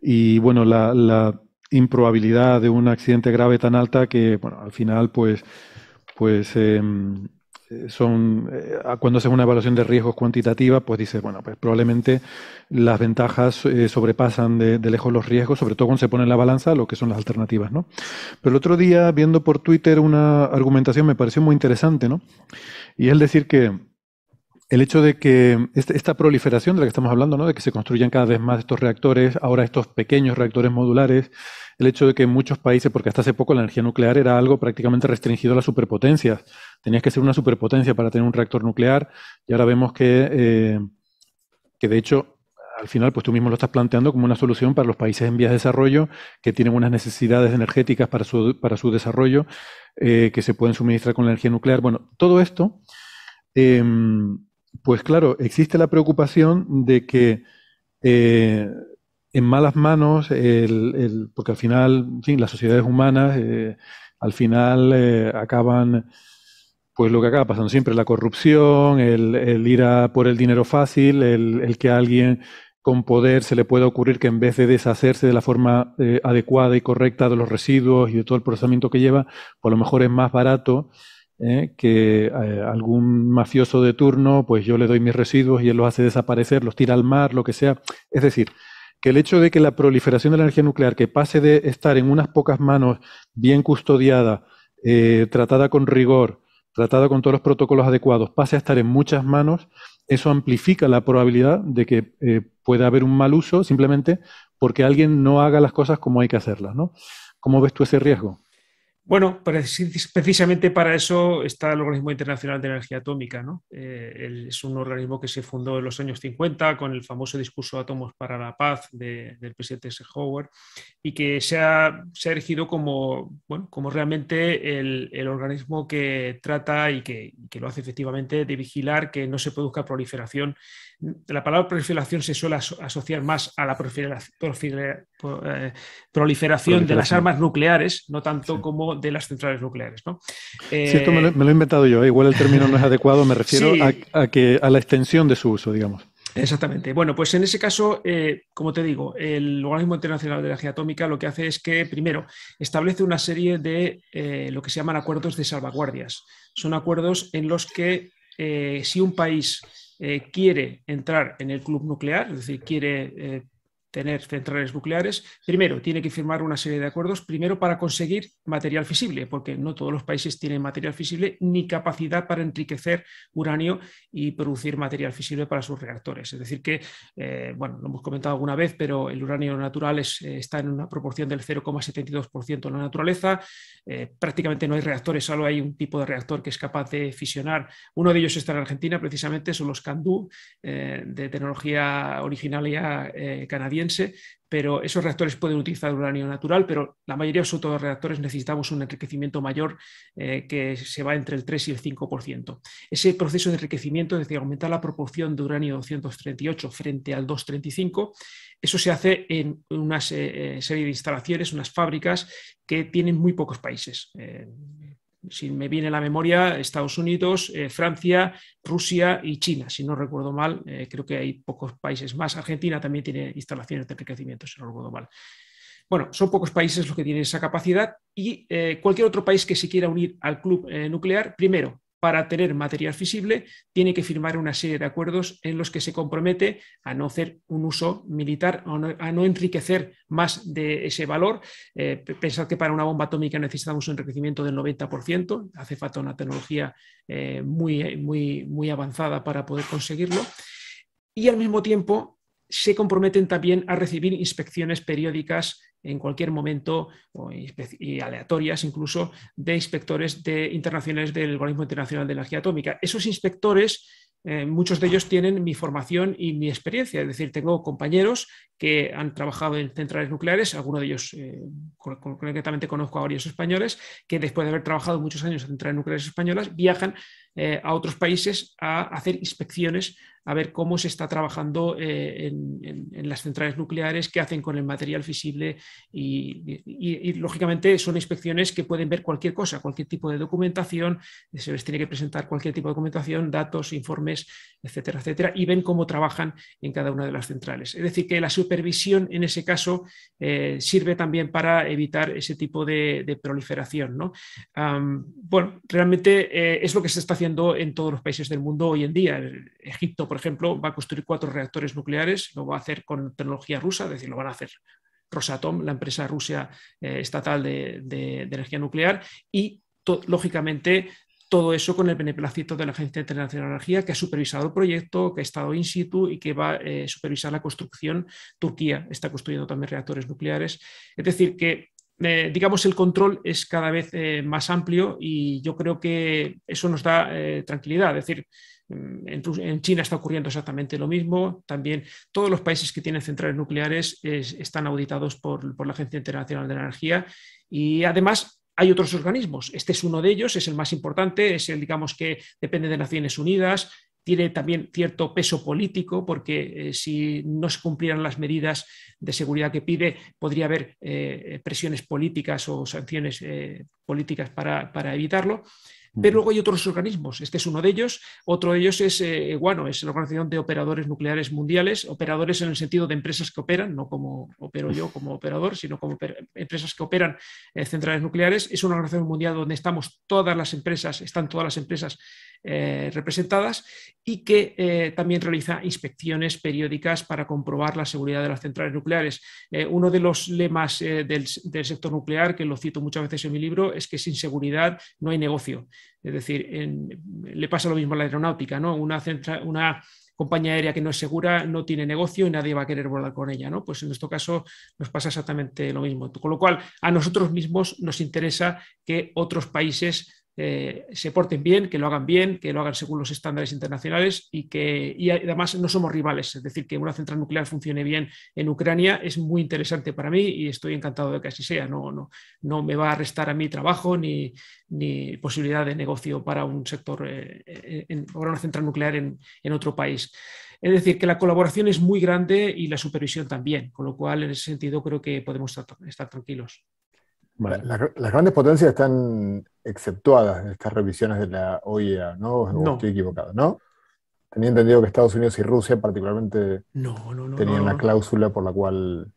y bueno, la, la improbabilidad de un accidente grave tan alta que, bueno, al final, pues pues em, eh, son, eh, cuando haces una evaluación de riesgos cuantitativa, pues dice, bueno, pues probablemente las ventajas eh, sobrepasan de, lejos los riesgos, sobre todo cuando se pone en la balanza lo que son las alternativas, Pero el otro día, viendo por Twitter una argumentación, me pareció muy interesante, ¿no? Y es decir que el hecho de que este, esta proliferación de la que estamos hablando, ¿no? De que se construyan cada vez más estos reactores, ahora estos pequeños reactores modulares, el hecho de que en muchos países, porque hasta hace poco la energía nuclear era algo prácticamente restringido a las superpotencias, tenías que ser una superpotencia para tener un reactor nuclear, y ahora vemos que, eh, que de hecho, al final, pues tú mismo lo estás planteando como una solución para los países en vías de desarrollo que tienen unas necesidades energéticas para su, para su desarrollo, eh, que se pueden suministrar con la energía nuclear. Bueno, todo esto, em, pues claro, existe la preocupación de que eh, en malas manos, porque al final, en las sociedades humanas eh, al final eh, acaban, pues lo que acaba pasando siempre, la corrupción, el, ir a por el dinero fácil, el, que a alguien con poder se le pueda ocurrir que en vez de deshacerse de la forma eh, adecuada y correcta de los residuos y de todo el procesamiento que lleva, por pues, lo mejor es más barato que algún mafioso de turno, pues yo le doy mis residuos y él los hace desaparecer, los tira al mar, lo que sea. Es decir, que el hecho de que la proliferación de la energía nuclear, que pase de estar en unas pocas manos bien custodiada, eh, tratada con rigor, tratada con todos los protocolos adecuados, pase a estar en muchas manos, eso amplifica la probabilidad de que eh, pueda haber un mal uso simplemente porque alguien no haga las cosas como hay que hacerlas. ¿Cómo ves tú ese riesgo?
Bueno, precisamente para eso está el Organismo Internacional de Energía Atómica. ¿no? Eh, es un organismo que se fundó en los años 50 con el famoso discurso Átomos para la Paz del presidente Eisenhower y que se ha, se erigido como, como realmente el, organismo que trata y que, que lo hace efectivamente de vigilar que no se produzca proliferación la palabra proliferación se suele asociar más a la eh, proliferación de las armas nucleares, no tanto como de las centrales nucleares. ¿no? esto eh,
me lo, he inventado yo, ¿eh? igual el término no es adecuado, me refiero a, que, a la extensión de su uso, digamos.
Exactamente. Bueno, pues en ese caso, como te digo, el Organismo Internacional de Energía Atómica lo que hace es que, primero, establece una serie de lo que se llaman acuerdos de salvaguardias. Son acuerdos en los que si un país eh, quiere entrar en el club nuclear, es decir, quiere eh, tener centrales nucleares, primero tiene que firmar una serie de acuerdos, primero para conseguir material fisible, porque no todos los países tienen material fisible ni capacidad para enriquecer uranio y producir material fisible para sus reactores. Es decir, que, eh, bueno, lo hemos comentado alguna vez, pero el uranio natural eh, está en una proporción del 0,72% en la naturaleza, eh, prácticamente no hay reactores, solo hay un tipo de reactor que es capaz de fisionar. Uno de ellos está en Argentina, precisamente, son los Candú, de tecnología original originaria canadiense pero esos reactores pueden utilizar uranio natural, pero la mayoría de los reactores necesitamos un enriquecimiento mayor eh, que se va entre el 3 y el 5%. Ese proceso de enriquecimiento, es decir, aumentar la proporción de uranio 238 frente al 235, eso se hace en una eh, eh, serie de instalaciones, unas fábricas que tienen muy pocos países si me viene la memoria, Estados Unidos, eh, Francia, Rusia y China. Si no recuerdo mal, eh, creo que hay pocos países más. Argentina también tiene instalaciones de enriquecimiento, si no recuerdo mal. Bueno, son pocos países los que tienen esa capacidad y eh, cualquier otro país que se quiera unir al club nuclear, primero, para tener material visible, tiene que firmar una serie de acuerdos en los que se compromete a no hacer un uso militar, a no enriquecer más de ese valor. Eh, pensar que para una bomba atómica necesitamos un enriquecimiento del 90%, hace falta una tecnología eh, muy, muy, muy avanzada para poder conseguirlo. Y al mismo tiempo se comprometen también a recibir inspecciones periódicas en cualquier momento y aleatorias incluso de inspectores de, internacionales del Organismo Internacional de Energía Atómica. Esos inspectores eh, muchos de ellos tienen mi formación y mi experiencia. Es decir, tengo compañeros que han trabajado en centrales nucleares, algunos de ellos eh, concretamente conozco a varios españoles, que después de haber trabajado muchos años en centrales nucleares españolas, viajan eh, a otros países a hacer inspecciones a ver cómo se está trabajando eh, en, las centrales nucleares, qué hacen con el material visible y, lógicamente son inspecciones que pueden ver cualquier cosa, cualquier tipo de documentación, se les tiene que presentar cualquier tipo de documentación, datos, informes, etcétera, etcétera, y ven cómo trabajan en cada una de las centrales. Es decir, que la supervisión en ese caso eh, sirve también para evitar ese tipo de, proliferación. bueno, realmente eh, es lo que se está haciendo en todos los países del mundo hoy en día. Egipto, por ejemplo, va a construir cuatro reactores nucleares, lo va a hacer con tecnología rusa, es decir, lo van a hacer Rosatom, la empresa rusa eh, estatal de, energía nuclear, y lógicamente todo eso con el beneplácito de la Agencia Internacional de Energía, que ha supervisado el proyecto, que ha estado in situ y que va a eh, supervisar la construcción. Turquía está construyendo también reactores nucleares. Es decir, que eh, digamos, el control es cada vez más amplio y yo creo que eso nos da tranquilidad. Es decir, en, China está ocurriendo exactamente lo mismo. También todos los países que tienen centrales nucleares están auditados por, la Agencia Internacional de la Energía y además hay otros organismos. Este es uno de ellos, es el más importante, es el, digamos, que depende de Naciones Unidas, tiene también cierto peso político, porque eh, si no se cumplieran las medidas de seguridad que pide, podría haber eh, presiones políticas o sanciones eh, políticas para evitarlo. Pero luego hay otros organismos, este es uno de ellos, otro de ellos es eh, bueno, es la Organización de Operadores Nucleares Mundiales, operadores en el sentido de empresas que operan, no como opero yo como operador, sino como empresas que operan eh, centrales nucleares. Es una organización mundial donde estamos todas las empresas, están todas las empresas eh, representadas y que también realiza inspecciones periódicas para comprobar la seguridad de las centrales nucleares. uno de los lemas del, sector nuclear, que lo cito muchas veces en mi libro, es que sin seguridad no hay negocio. Es decir, le pasa lo mismo a la aeronáutica, ¿no? Una, una compañía aérea que no es segura no tiene negocio y nadie va a querer volar con ella, ¿no? Pues en nuestro caso nos pasa exactamente lo mismo. Con lo cual, a nosotros mismos nos interesa que otros países eh, se porten bien, que lo hagan bien, que lo hagan según los estándares internacionales y que además no somos rivales. Es decir, que una central nuclear funcione bien en Ucrania es muy interesante para mí y estoy encantado de que así sea. No, me va a restar a mí trabajo ni, ni posibilidad de negocio para un sector, eh, eh, una central nuclear en, otro país. Es decir, que la colaboración es muy grande y la supervisión también, con lo cual en ese sentido creo que podemos estar tranquilos
las grandes potencias están exceptuadas en estas revisiones de la OIA, ¿no? no. estoy equivocado, ¿no? Tenía entendido que Estados Unidos y Rusia particularmente no, tenían la cláusula por la cual...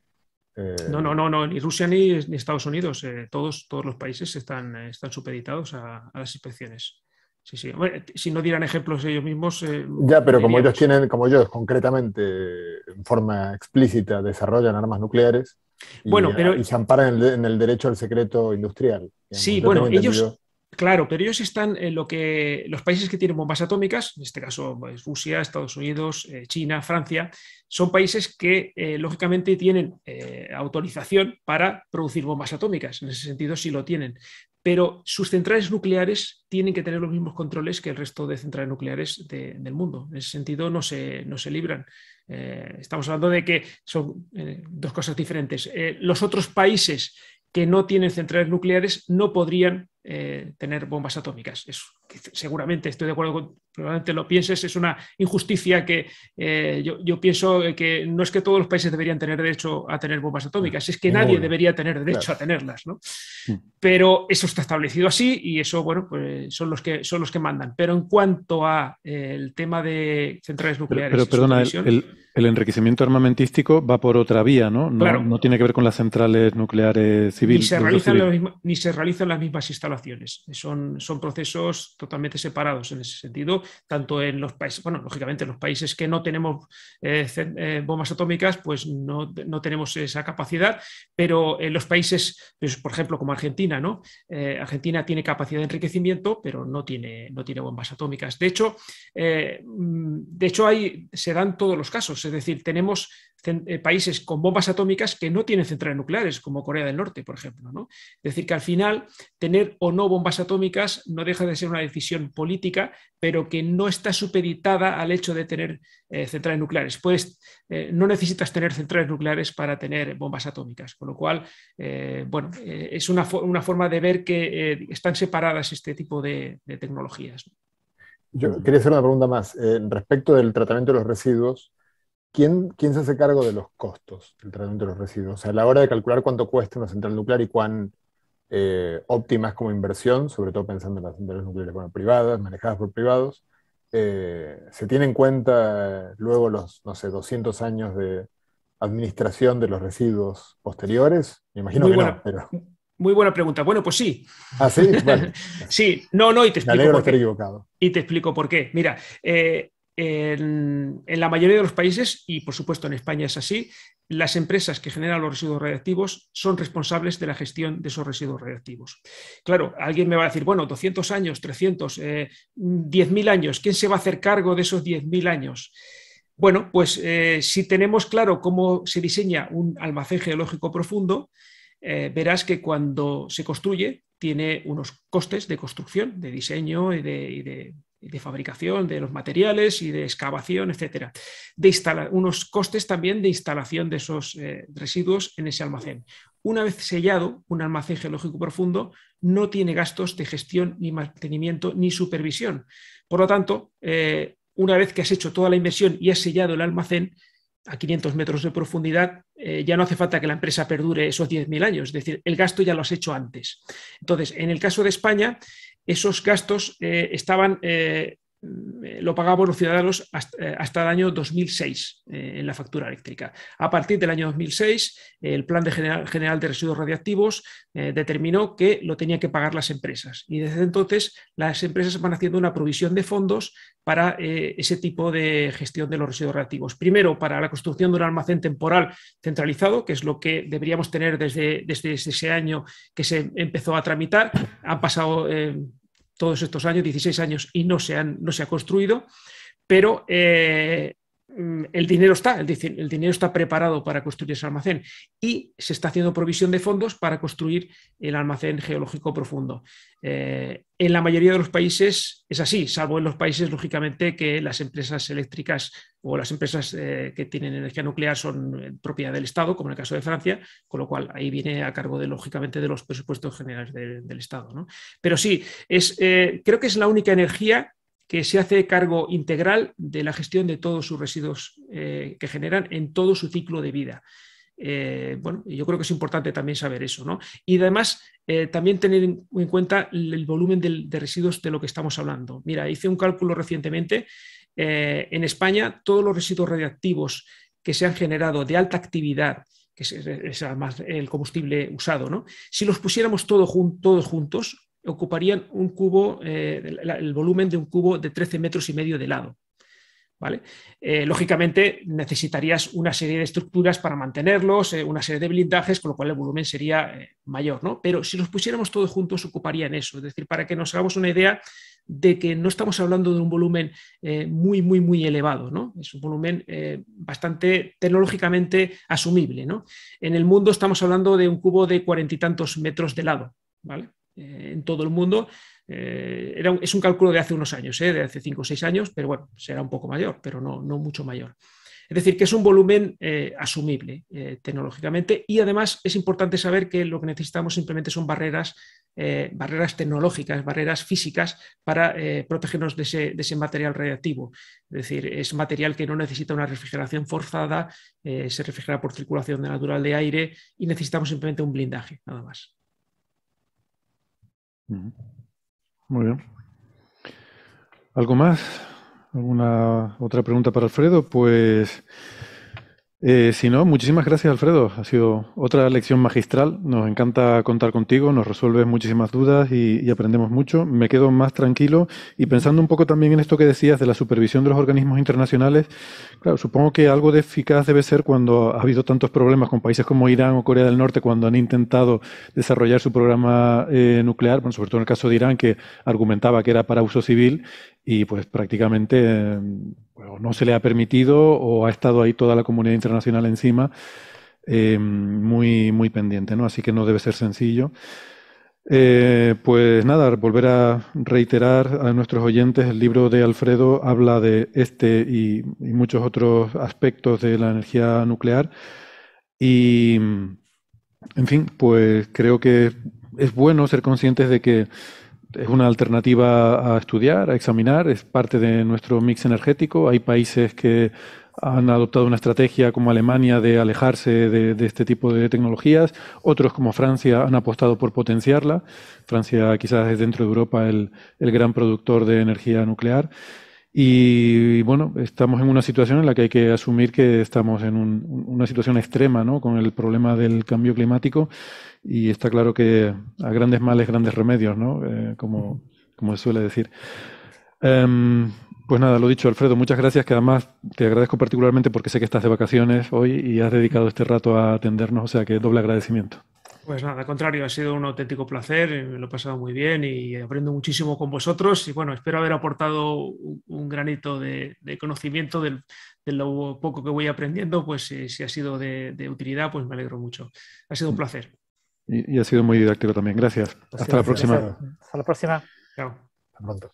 Eh, no, no,
no, no, ni Rusia ni, ni Estados Unidos, eh, todos, todos los países están, eh, están supeditados a, las inspecciones. Sí, sí. si no dieran ejemplos ellos mismos.
ya, pero como ellos tienen, como ellos concretamente, en forma explícita, desarrollan armas nucleares, y, bueno, pero... se amparan en el, derecho al secreto industrial. Sí, bueno, ellos...
Claro, pero ellos están en lo que los países que tienen bombas atómicas, en este caso pues, Rusia, Estados Unidos, eh, China, Francia, son países que eh, lógicamente tienen eh, autorización para producir bombas atómicas. En ese sentido sí lo tienen pero sus centrales nucleares tienen que tener los mismos controles que el resto de centrales nucleares del mundo. En ese sentido, no se, no se libran. Eh, estamos hablando de que son eh, dos cosas diferentes. Eh, los otros países que no tienen centrales nucleares no podrían eh, tener bombas atómicas. seguramente estoy de acuerdo con, probablemente lo pienses, es una injusticia que eh, yo, pienso que no es que todos los países deberían tener derecho a tener bombas atómicas, es que nadie debería tener derecho a tenerlas, mm. Pero eso está establecido así y eso, bueno, pues son los que, son los que mandan. Pero en cuanto al eh, tema de centrales nucleares... Pero, perdona, el,
enriquecimiento armamentístico va por otra vía, ¿no? No, tiene que ver con las centrales nucleares civiles.
ni se realizan las mismas instalaciones son, son procesos totalmente separados en ese sentido, tanto en los países, bueno, lógicamente los países que no tenemos eh, eh, bombas atómicas, pues no, tenemos esa capacidad, pero en los países, pues, por ejemplo, como Argentina, ¿no? Eh, Argentina tiene capacidad de enriquecimiento, pero no tiene, no tiene bombas atómicas. De hecho, mm, de hecho hay, se dan todos los casos, es decir, tenemos eh, países con bombas atómicas que no tienen centrales nucleares, como Corea del Norte, por ejemplo. Es decir, que al final tener o no bombas atómicas no deja de ser una decisión política, pero que no está supeditada al hecho de tener eh, centrales nucleares. Pues no necesitas tener centrales nucleares para tener bombas atómicas, con lo cual, bueno, es una, forma de ver que están separadas este tipo de, tecnologías.
Yo quería hacer una pregunta más respecto del tratamiento de los residuos. ¿quién, se hace cargo de los costos del tratamiento de los residuos? O sea, a la hora de calcular cuánto cuesta una central nuclear y cuán eh, óptima es como inversión, sobre todo pensando en las centrales nucleares privadas, manejadas por privados, eh, ¿se tiene en cuenta luego los, no sé, 200 años de administración de los residuos posteriores? Me imagino que no,
Muy buena pregunta. Bueno, pues sí.
¿Ah, sí?
sí, no, no, y te explico. Me alegro de estar equivocado. Y te explico por qué. Mira, eh, en, la mayoría de los países, y por supuesto en España es así, las empresas que generan los residuos radiactivos son responsables de la gestión de esos residuos radiactivos. Claro, alguien me va a decir, bueno, 200 años, 300, 10.000 eh, años, ¿quién se va a hacer cargo de esos 10.000 años? Bueno, pues eh, si tenemos claro cómo se diseña un almacén geológico profundo, eh, verás que cuando se construye tiene unos costes de construcción, de diseño y de de fabricación de los materiales y de excavación, etcétera. De instalar, unos costes también de instalación de esos eh, residuos en ese almacén. Una vez sellado, un almacén geológico profundo no tiene gastos de gestión, ni mantenimiento, ni supervisión. Por lo tanto, eh, una vez que has hecho toda la inversión y has sellado el almacén a 500 metros de profundidad, eh, ya no hace falta que la empresa perdure esos 10.000 años, es decir, el gasto ya lo has hecho antes. Entonces, en el caso de España, esos gastos eh, estaban eh, eh, lo pagábamos los ciudadanos hasta, eh, el año 2006 eh, en la factura eléctrica. A partir del año 2006, el Plan General, de Residuos Radiactivos determinó que lo tenían que pagar las empresas y desde entonces las empresas van haciendo una provisión de fondos para ese tipo de gestión de los residuos radiactivos. Primero, para la construcción de un almacén temporal centralizado, que es lo que deberíamos tener desde, desde ese año que se empezó a tramitar. Han pasado todos estos años, 16 años, y no se, han, no se ha construido, pero eh, Mm, el dinero está, el, dinero está preparado para construir ese almacén y se está haciendo provisión de fondos para construir el almacén geológico profundo. Eh, en la mayoría de los países es así, salvo en los países, lógicamente, que las empresas eléctricas o las empresas eh, que tienen energía nuclear son eh, propiedad del Estado, como en el caso de Francia, con lo cual ahí viene a cargo, de, lógicamente, de los presupuestos generales del Estado. Pero sí, creo que es la única energía que se hace cargo integral de la gestión de todos sus residuos eh, que generan en todo su ciclo de vida. Eh, bueno, yo creo que es importante también saber eso, ¿no? Y además, eh, también tener en cuenta el volumen de, residuos de lo que estamos hablando. Mira, hice un cálculo recientemente. en España, todos los residuos radiactivos que se han generado de alta actividad, que es, además el combustible usado, ¿no? Si los pusiéramos todos juntos, ocuparían un cubo, eh, el, volumen de un cubo de 13 metros y medio de lado. ¿vale? Eh, lógicamente necesitarías una serie de estructuras para mantenerlos, eh, una serie de blindajes, con lo cual el volumen sería mayor. ¿no? Pero si los pusiéramos todos juntos ocuparían eso. Es decir, para que nos hagamos una idea de que no estamos hablando de un volumen muy, muy, muy elevado. ¿no? Es un volumen bastante tecnológicamente asumible. ¿no? En el mundo estamos hablando de un cubo de cuarenta y tantos metros de lado. ¿vale? Eh, en todo el mundo. Eh, es un cálculo de hace unos años, eh, de hace cinco o seis años, pero bueno, será un poco mayor, pero no, mucho mayor. Es decir, que es un volumen asumible tecnológicamente y además es importante saber que lo que necesitamos simplemente son barreras, barreras tecnológicas, barreras físicas para protegernos de ese, de ese, material radiactivo. Es decir, es material que no necesita una refrigeración forzada, se refrigera por circulación natural de aire y necesitamos simplemente un blindaje, nada más.
Muy bien. ¿Algo más? ¿Alguna otra pregunta para Alfredo? Pues eh, si no, muchísimas gracias Alfredo. Ha sido otra lección magistral. Nos encanta contar contigo, nos resuelves muchísimas dudas y, aprendemos mucho. Me quedo más tranquilo y pensando un poco también en esto que decías de la supervisión de los organismos internacionales. Claro, supongo que algo de eficaz debe ser cuando ha habido tantos problemas con países como Irán o Corea del Norte cuando han intentado desarrollar su programa eh, nuclear, sobre todo en el caso de Irán que argumentaba que era para uso civil y pues prácticamente... Em, no se le ha permitido o ha estado ahí toda la comunidad internacional encima eh, muy, muy pendiente, ¿no? Así que no debe ser sencillo. Eh, pues nada, volver a reiterar a nuestros oyentes, el libro de Alfredo habla de este y muchos otros aspectos de la energía nuclear y, en fin, pues creo que es bueno ser conscientes de que es una alternativa a estudiar, a examinar, es parte de nuestro mix energético. Hay países que han adoptado una estrategia como Alemania de alejarse de, este tipo de tecnologías, otros como Francia han apostado por potenciarla. Francia quizás es dentro de Europa el gran productor de energía nuclear. Y, bueno, estamos en una situación en la que hay que asumir que estamos en una situación extrema, ¿no? Con el problema del cambio climático y está claro que a grandes males, grandes remedios, ¿no? Eh, como, se suele decir. Em, pues nada, lo dicho, Alfredo, muchas gracias, que además te agradezco particularmente porque sé que estás de vacaciones hoy y has dedicado este rato a atendernos, o sea que doble agradecimiento.
Pues nada, al contrario, ha sido un auténtico placer, eh, me lo he pasado muy bien y aprendo muchísimo con vosotros y bueno, espero haber aportado un granito de, conocimiento del, de lo poco que voy aprendiendo, pues eh, si, ha sido de, utilidad, pues me alegro mucho. Ha sido un mm. placer.
Y, ha sido muy didáctico también, gracias. Pues Hasta la próxima.
Hasta la próxima. Chao. Hasta pronto.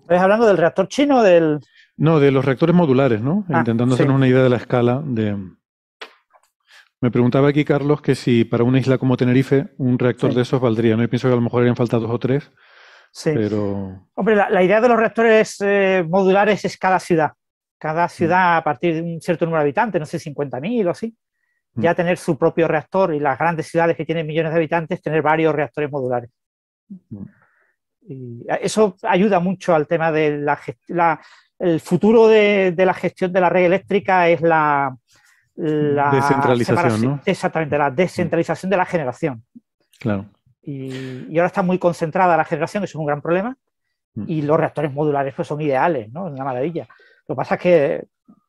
¿Estás hablando del reactor chino del...?
No, de los reactores modulares, ¿no? Ah, Intentando hacer una idea de la escala de... Me preguntaba aquí, Carlos, que si para una isla como Tenerife un reactor de esos valdría, ¿no? pienso que a lo mejor harían falta dos o tres. Sí. Pero...
Hombre, la, idea de los reactores eh, modulares es cada ciudad. Cada mm. ciudad a partir de un cierto número de habitantes, no sé, 50.000 o así, mm. ya tener su propio reactor y las grandes ciudades que tienen millones de habitantes, tener varios reactores modulares. Mm. Y eso ayuda mucho al tema de la, el futuro de, de, la gestión de la red eléctrica es la, la descentralización, ¿no? Exactamente, la descentralización de la generación. Claro. Y, ahora está muy concentrada la generación, eso es un gran problema. Mm. Y los reactores modulares pues, son ideales, ¿no? Es una maravilla. Lo que pasa es que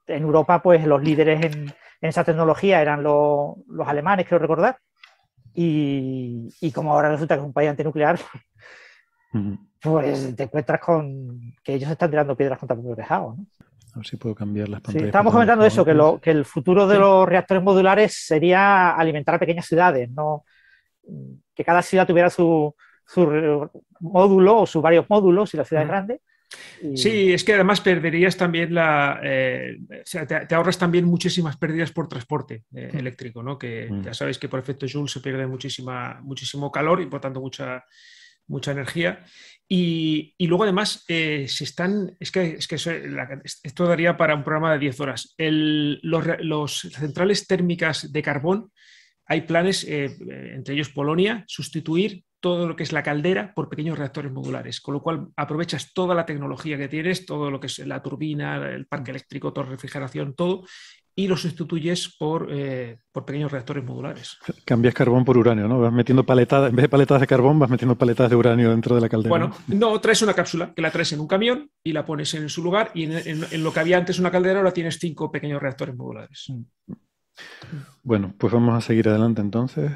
en Europa, pues los líderes en, esa tecnología eran los, alemanes, creo recordar. Y, como ahora resulta que es un país antinuclear, pues te encuentras con que ellos están tirando piedras contra el propio ¿no?
si puedo cambiar las pantallas. Sí, estamos comentando eso, que,
el futuro de los reactores modulares sería alimentar a pequeñas ciudades, no mm, que cada ciudad tuviera su, módulo o sus varios módulos, y la ciudad es grande.
Sí, es que además perderías también la. Eh, te, ahorras también muchísimas pérdidas por transporte eh, mm. eléctrico, ¿no? Que mm. ya sabéis que por efecto Joule se pierde muchísimo calor y por tanto mucha mucha energía. Y, luego además eh, se están, es que, es que esto daría para un programa de 10 horas. El, los, centrales térmicas de carbón, hay planes, eh, eh, entre ellos Polonia, sustituir todo lo que es la caldera por pequeños reactores modulares, con lo cual aprovechas toda la tecnología que tienes, todo lo que es la turbina, el parque eléctrico, torre refrigeración, todo, y lo sustituyes eh, por, pequeños reactores modulares.
Cambias carbón por uranio, ¿no? Vas metiendo paletadas, en vez de paletadas de carbón, vas metiendo paletadas de uranio dentro de la caldera. Bueno,
no, traes una cápsula, que la traes en un camión y la pones en su lugar y en lo que había antes una caldera ahora tienes cinco pequeños reactores modulares.
Bueno, pues vamos a seguir adelante entonces.